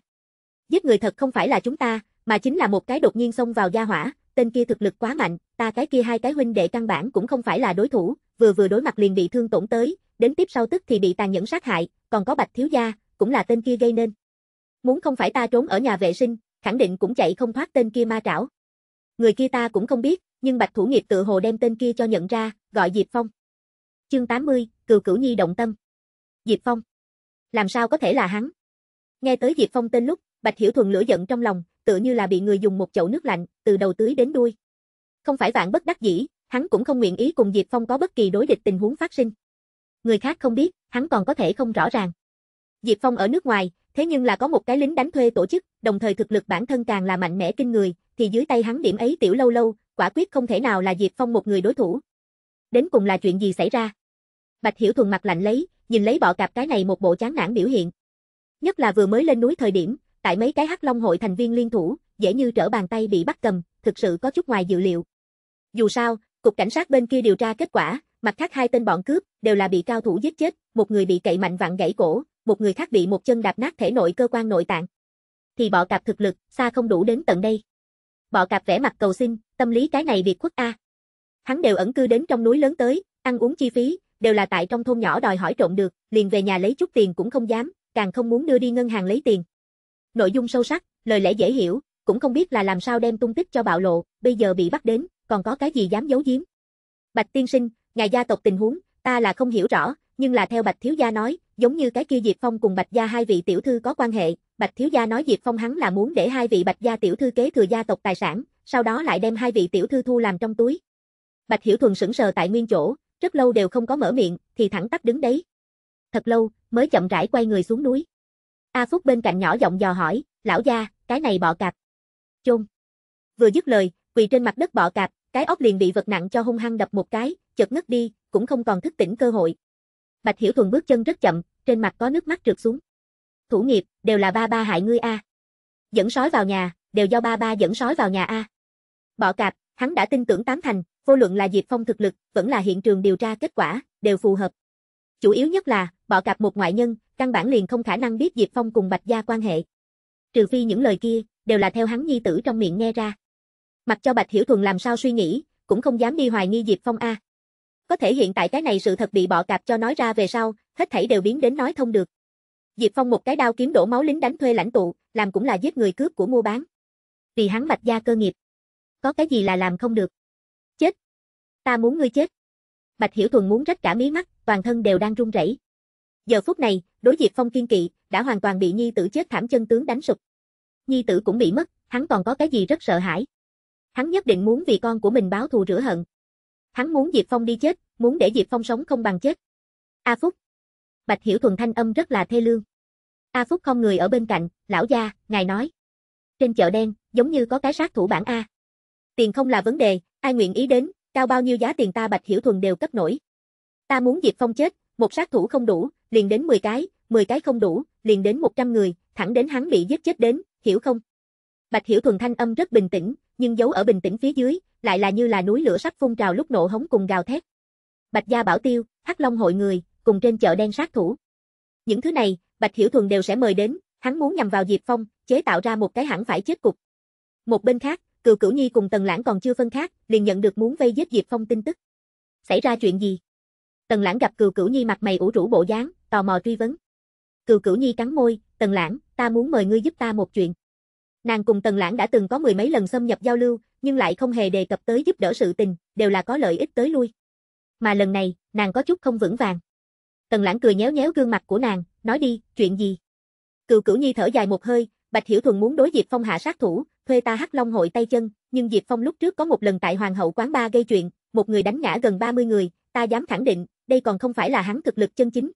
Giết người thật không phải là chúng ta, mà chính là một cái đột nhiên xông vào gia hỏa, tên kia thực lực quá mạnh, ta cái kia hai cái huynh đệ căn bản cũng không phải là đối thủ, vừa vừa đối mặt liền bị thương tổn tới, đến tiếp sau tức thì bị tàn nhẫn sát hại, còn có Bạch thiếu gia, cũng là tên kia gây nên. Muốn không phải ta trốn ở nhà vệ sinh, khẳng định cũng chạy không thoát tên kia ma trảo. Người kia ta cũng không biết, nhưng Bạch Thủ Nghiệp tự hồ đem tên kia cho nhận ra, gọi Diệp Phong. Chương 80, cựu Cửu Nhi động tâm. Diệp Phong. Làm sao có thể là hắn? Nghe tới Diệp Phong tên lúc, Bạch Hiểu Thuần lửa giận trong lòng, tựa như là bị người dùng một chậu nước lạnh, từ đầu tưới đến đuôi. Không phải vạn bất đắc dĩ, hắn cũng không nguyện ý cùng Diệp Phong có bất kỳ đối địch tình huống phát sinh. Người khác không biết, hắn còn có thể không rõ ràng. Diệp Phong ở nước ngoài, thế nhưng là có một cái lính đánh thuê tổ chức, đồng thời thực lực bản thân càng là mạnh mẽ kinh người, thì dưới tay hắn điểm ấy tiểu lâu lâu, quả quyết không thể nào là Diệp Phong một người đối thủ. Đến cùng là chuyện gì xảy ra? Bạch Hiểu Thuần mặt lạnh lấy, nhìn lấy bọ cạp cái này một bộ chán nản biểu hiện. Nhất là vừa mới lên núi thời điểm, tại mấy cái hắc long hội thành viên liên thủ, dễ như trở bàn tay bị bắt cầm, thực sự có chút ngoài dự liệu. Dù sao, cục cảnh sát bên kia điều tra kết quả, mặt khác hai tên bọn cướp đều là bị cao thủ giết chết, một người bị cậy mạnh vặn gãy cổ, một người khác bị một chân đạp nát thể nội cơ quan nội tạng. Thì bọ cạp thực lực xa không đủ đến tận đây. Bọ cạp vẽ mặt cầu xin, tâm lý cái này biệt khuất a. Hắn đều ẩn cư đến trong núi lớn tới, ăn uống chi phí đều là tại trong thôn nhỏ đòi hỏi trộm được, liền về nhà lấy chút tiền cũng không dám, càng không muốn đưa đi ngân hàng lấy tiền. Nội dung sâu sắc, lời lẽ dễ hiểu, cũng không biết là làm sao đem tung tích cho bạo lộ, bây giờ bị bắt đến, còn có cái gì dám giấu giếm. Bạch tiên sinh, ngài gia tộc tình huống, ta là không hiểu rõ, nhưng là theo Bạch thiếu gia nói, giống như cái kia Diệp Phong cùng Bạch gia hai vị tiểu thư có quan hệ, Bạch thiếu gia nói Diệp Phong hắn là muốn để hai vị Bạch gia tiểu thư kế thừa gia tộc tài sản, sau đó lại đem hai vị tiểu thư thu làm trong túi. Bạch Hiểu Thuần sững sờ tại nguyên chỗ, rất lâu đều không có mở miệng, thì thẳng tắp đứng đấy. Thật lâu, mới chậm rãi quay người xuống núi. A Phúc bên cạnh nhỏ giọng dò hỏi, lão gia, cái này bọ cạp. chung. Vừa dứt lời, quỳ trên mặt đất bọ cạp, cái ốc liền bị vật nặng cho hung hăng đập một cái, chợt ngất đi, cũng không còn thức tỉnh cơ hội. Bạch Hiểu Thuần bước chân rất chậm, trên mặt có nước mắt trượt xuống. Thủ nghiệp, đều là ba ba hại ngươi a. Dẫn sói vào nhà, đều do ba ba dẫn sói vào nhà a. À. Bọ cạp, hắn đã tin tưởng tám thành, vô luận là Diệp Phong thực lực, vẫn là hiện trường điều tra kết quả, đều phù hợp. Chủ yếu nhất là, bọ cạp một ngoại nhân, căn bản liền không khả năng biết Diệp Phong cùng Bạch Gia quan hệ. Trừ phi những lời kia, đều là theo hắn nhi tử trong miệng nghe ra. Mặc cho Bạch Hiểu Thuần làm sao suy nghĩ, cũng không dám đi hoài nghi Diệp Phong a. Có thể hiện tại cái này sự thật bị bọ cạp cho nói ra về sau, hết thảy đều biến đến nói thông được. Diệp Phong một cái đao kiếm đổ máu lính đánh thuê lãnh tụ, làm cũng là giết người cướp của mua bán. Vì hắn Bạch Gia cơ nghiệp. Có cái gì là làm không được? Chết. Ta muốn ngươi chết. Bạch Hiểu Thuần muốn rách cả mí mắt, toàn thân đều đang run rẩy. Giờ phút này, đối diệp phong kiên kỵ, đã hoàn toàn bị nhi tử chết thảm chân tướng đánh sụp. Nhi tử cũng bị mất, hắn còn có cái gì rất sợ hãi. Hắn nhất định muốn vì con của mình báo thù rửa hận. Hắn muốn Diệp Phong đi chết, muốn để Diệp Phong sống không bằng chết. A Phúc. Bạch Hiểu Thuần thanh âm rất là thê lương. A Phúc không người ở bên cạnh, lão gia, ngài nói. Trên chợ đen, giống như có cái sát thủ bản A. Tiền không là vấn đề, ai nguyện ý đến, cao bao nhiêu giá tiền ta Bạch Hiểu Thuần đều cấp nổi. Ta muốn Diệp Phong chết, một sát thủ không đủ, liền đến 10 cái, 10 cái không đủ, liền đến 100 người, thẳng đến hắn bị giết chết đến, hiểu không? Bạch Hiểu Thuần thanh âm rất bình tĩnh, nhưng giấu ở bình tĩnh phía dưới, lại là như là núi lửa sắp phun trào lúc nổ hống cùng gào thét. Bạch gia bảo tiêu, Hắc Long hội người, cùng trên chợ đen sát thủ. Những thứ này, Bạch Hiểu Thuần đều sẽ mời đến, hắn muốn nhằm vào Diệp Phong, chế tạo ra một cái hẳn phải chết cục. Một bên khác, Cừu Cửu Nhi cùng Tần Lãng còn chưa phân khác, liền nhận được muốn vây giết Diệp Phong tin tức. Xảy ra chuyện gì? Tần lãng gặp cừu cửu nhi mặt mày ủ rũ bộ dáng, tò mò truy vấn. Cừu cửu nhi cắn môi, tần lãng, ta muốn mời ngươi giúp ta một chuyện. Nàng cùng tần lãng đã từng có mười mấy lần xâm nhập giao lưu, nhưng lại không hề đề cập tới giúp đỡ sự tình, đều là có lợi ích tới lui. Mà lần này, nàng có chút không vững vàng. Tần lãng cười nhéo nhéo gương mặt của nàng, nói đi, chuyện gì? Cừu cửu nhi thở dài một hơi, Bạch Hiểu Thuần muốn đối Diệp Phong hạ sát thủ, thuê ta hắc long hội tay chân, nhưng Diệp Phong lúc trước có một lần tại Hoàng hậu quán ba gây chuyện, một người đánh ngã gần 30 người, ta dám khẳng định, đây còn không phải là hắn thực lực chân chính.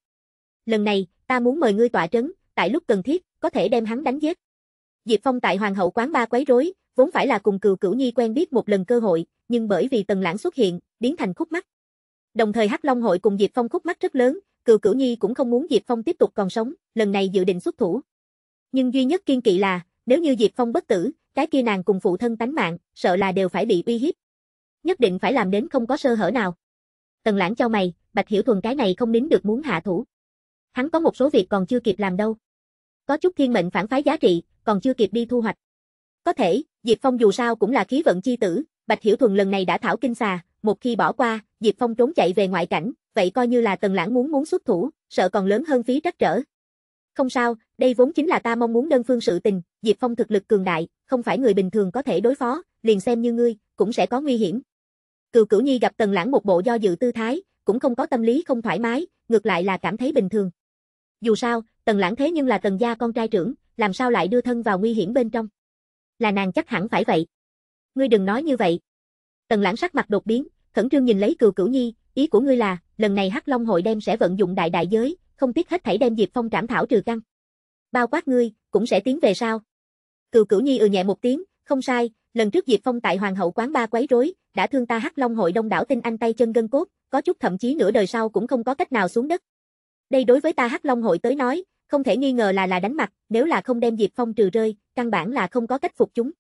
Lần này, ta muốn mời ngươi tọa trấn, tại lúc cần thiết, có thể đem hắn đánh giết. Diệp Phong tại Hoàng hậu quán ba quấy rối, vốn phải là cùng Cửu Cửu Nhi quen biết một lần cơ hội, nhưng bởi vì Tần Lãng xuất hiện, biến thành khúc mắt. Đồng thời Hắc Long hội cùng Diệp Phong khúc mắt rất lớn, Cửu Cửu Nhi cũng không muốn Diệp Phong tiếp tục còn sống, lần này dự định xuất thủ. Nhưng duy nhất kiên kỵ là, nếu như Diệp Phong bất tử, cái kia nàng cùng phụ thân tánh mạng, sợ là đều phải bị uy hiếp. Nhất định phải làm đến không có sơ hở nào. Tần Lãng cho mày, Bạch Hiểu Thuần cái này không nín được muốn hạ thủ. Hắn có một số việc còn chưa kịp làm đâu. Có chút thiên mệnh phản phái giá trị, còn chưa kịp đi thu hoạch. Có thể, Diệp Phong dù sao cũng là khí vận chi tử, Bạch Hiểu Thuần lần này đã thảo kinh xà, một khi bỏ qua, Diệp Phong trốn chạy về ngoại cảnh, vậy coi như là Tần Lãng muốn muốn xuất thủ, sợ còn lớn hơn phí trắc trở. Không sao, đây vốn chính là ta mong muốn đơn phương sự tình, Diệp Phong thực lực cường đại, không phải người bình thường có thể đối phó, liền xem như ngươi, cũng sẽ có nguy hiểm. Cừu Cửu Nhi gặp Tần Lãng một bộ do dự tư thái, cũng không có tâm lý không thoải mái, ngược lại là cảm thấy bình thường. Dù sao, Tần Lãng thế nhưng là Tần gia con trai trưởng, làm sao lại đưa thân vào nguy hiểm bên trong? Là nàng chắc hẳn phải vậy. Ngươi đừng nói như vậy. Tần Lãng sắc mặt đột biến, khẩn trương nhìn lấy Cừu Cửu Nhi, ý của ngươi là, lần này Hắc Long hội đem sẽ vận dụng đại đại giới, không tiếc hết thảy đem Diệp Phong trảm thảo trừ căn. Bao quát ngươi, cũng sẽ tiến về sao? Cừu Cửu Nhi ừ nhẹ một tiếng, không sai, lần trước Diệp Phong tại Hoàng hậu quán ba quấy rối, đã thương ta Hắc Long hội đông đảo tinh anh tay chân gân cốt, có chút thậm chí nửa đời sau cũng không có cách nào xuống đất. Đây đối với ta Hắc Long hội tới nói, không thể nghi ngờ là là đánh mặt, nếu là không đem Diệp Phong trừ rơi, căn bản là không có cách phục chúng.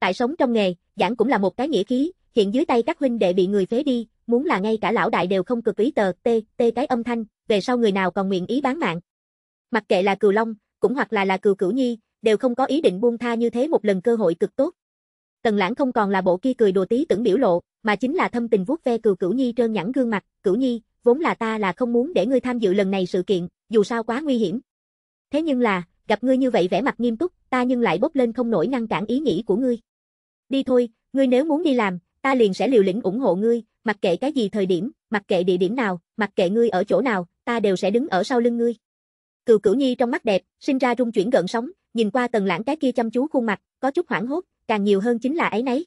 Tại sống trong nghề, giảng cũng là một cái nghĩa khí, hiện dưới tay các huynh đệ bị người phế đi, muốn là ngay cả lão đại đều không cực ý tờ, tê, tê cái âm thanh, về sau người nào còn nguyện ý bán mạng. Mặc kệ là Cừu Long, cũng hoặc là là Cừu Cửu Nhi, đều không có ý định buông tha như thế một lần cơ hội cực tốt. Tần lãng không còn là bộ kia cười đùa tí tưởng biểu lộ, mà chính là thâm tình vuốt ve cừu cửu nhi trơn nhẵn gương mặt, cửu nhi, vốn là ta là không muốn để ngươi tham dự lần này sự kiện, dù sao quá nguy hiểm. Thế nhưng là, gặp ngươi như vậy vẻ mặt nghiêm túc, ta nhưng lại bốc lên không nổi ngăn cản ý nghĩ của ngươi. Đi thôi, ngươi nếu muốn đi làm, ta liền sẽ liều lĩnh ủng hộ ngươi, mặc kệ cái gì thời điểm, mặc kệ địa điểm nào, mặc kệ ngươi ở chỗ nào, ta đều sẽ đứng ở sau lưng ngươi. Cừu Cửu Nhi trong mắt đẹp, sinh ra rung chuyển gợn sóng, nhìn qua tần lãng cái kia chăm chú khuôn mặt, có chút hoảng hốt, càng nhiều hơn chính là ấy nấy.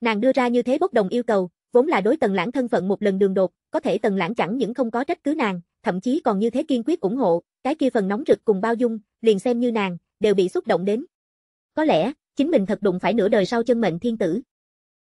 Nàng đưa ra như thế bốc đồng yêu cầu, vốn là đối tần lãng thân phận một lần đường đột, có thể tần lãng chẳng những không có trách cứ nàng, thậm chí còn như thế kiên quyết ủng hộ, cái kia phần nóng rực cùng bao dung, liền xem như nàng, đều bị xúc động đến. Có lẽ, chính mình thật đụng phải nửa đời sau chân mệnh thiên tử.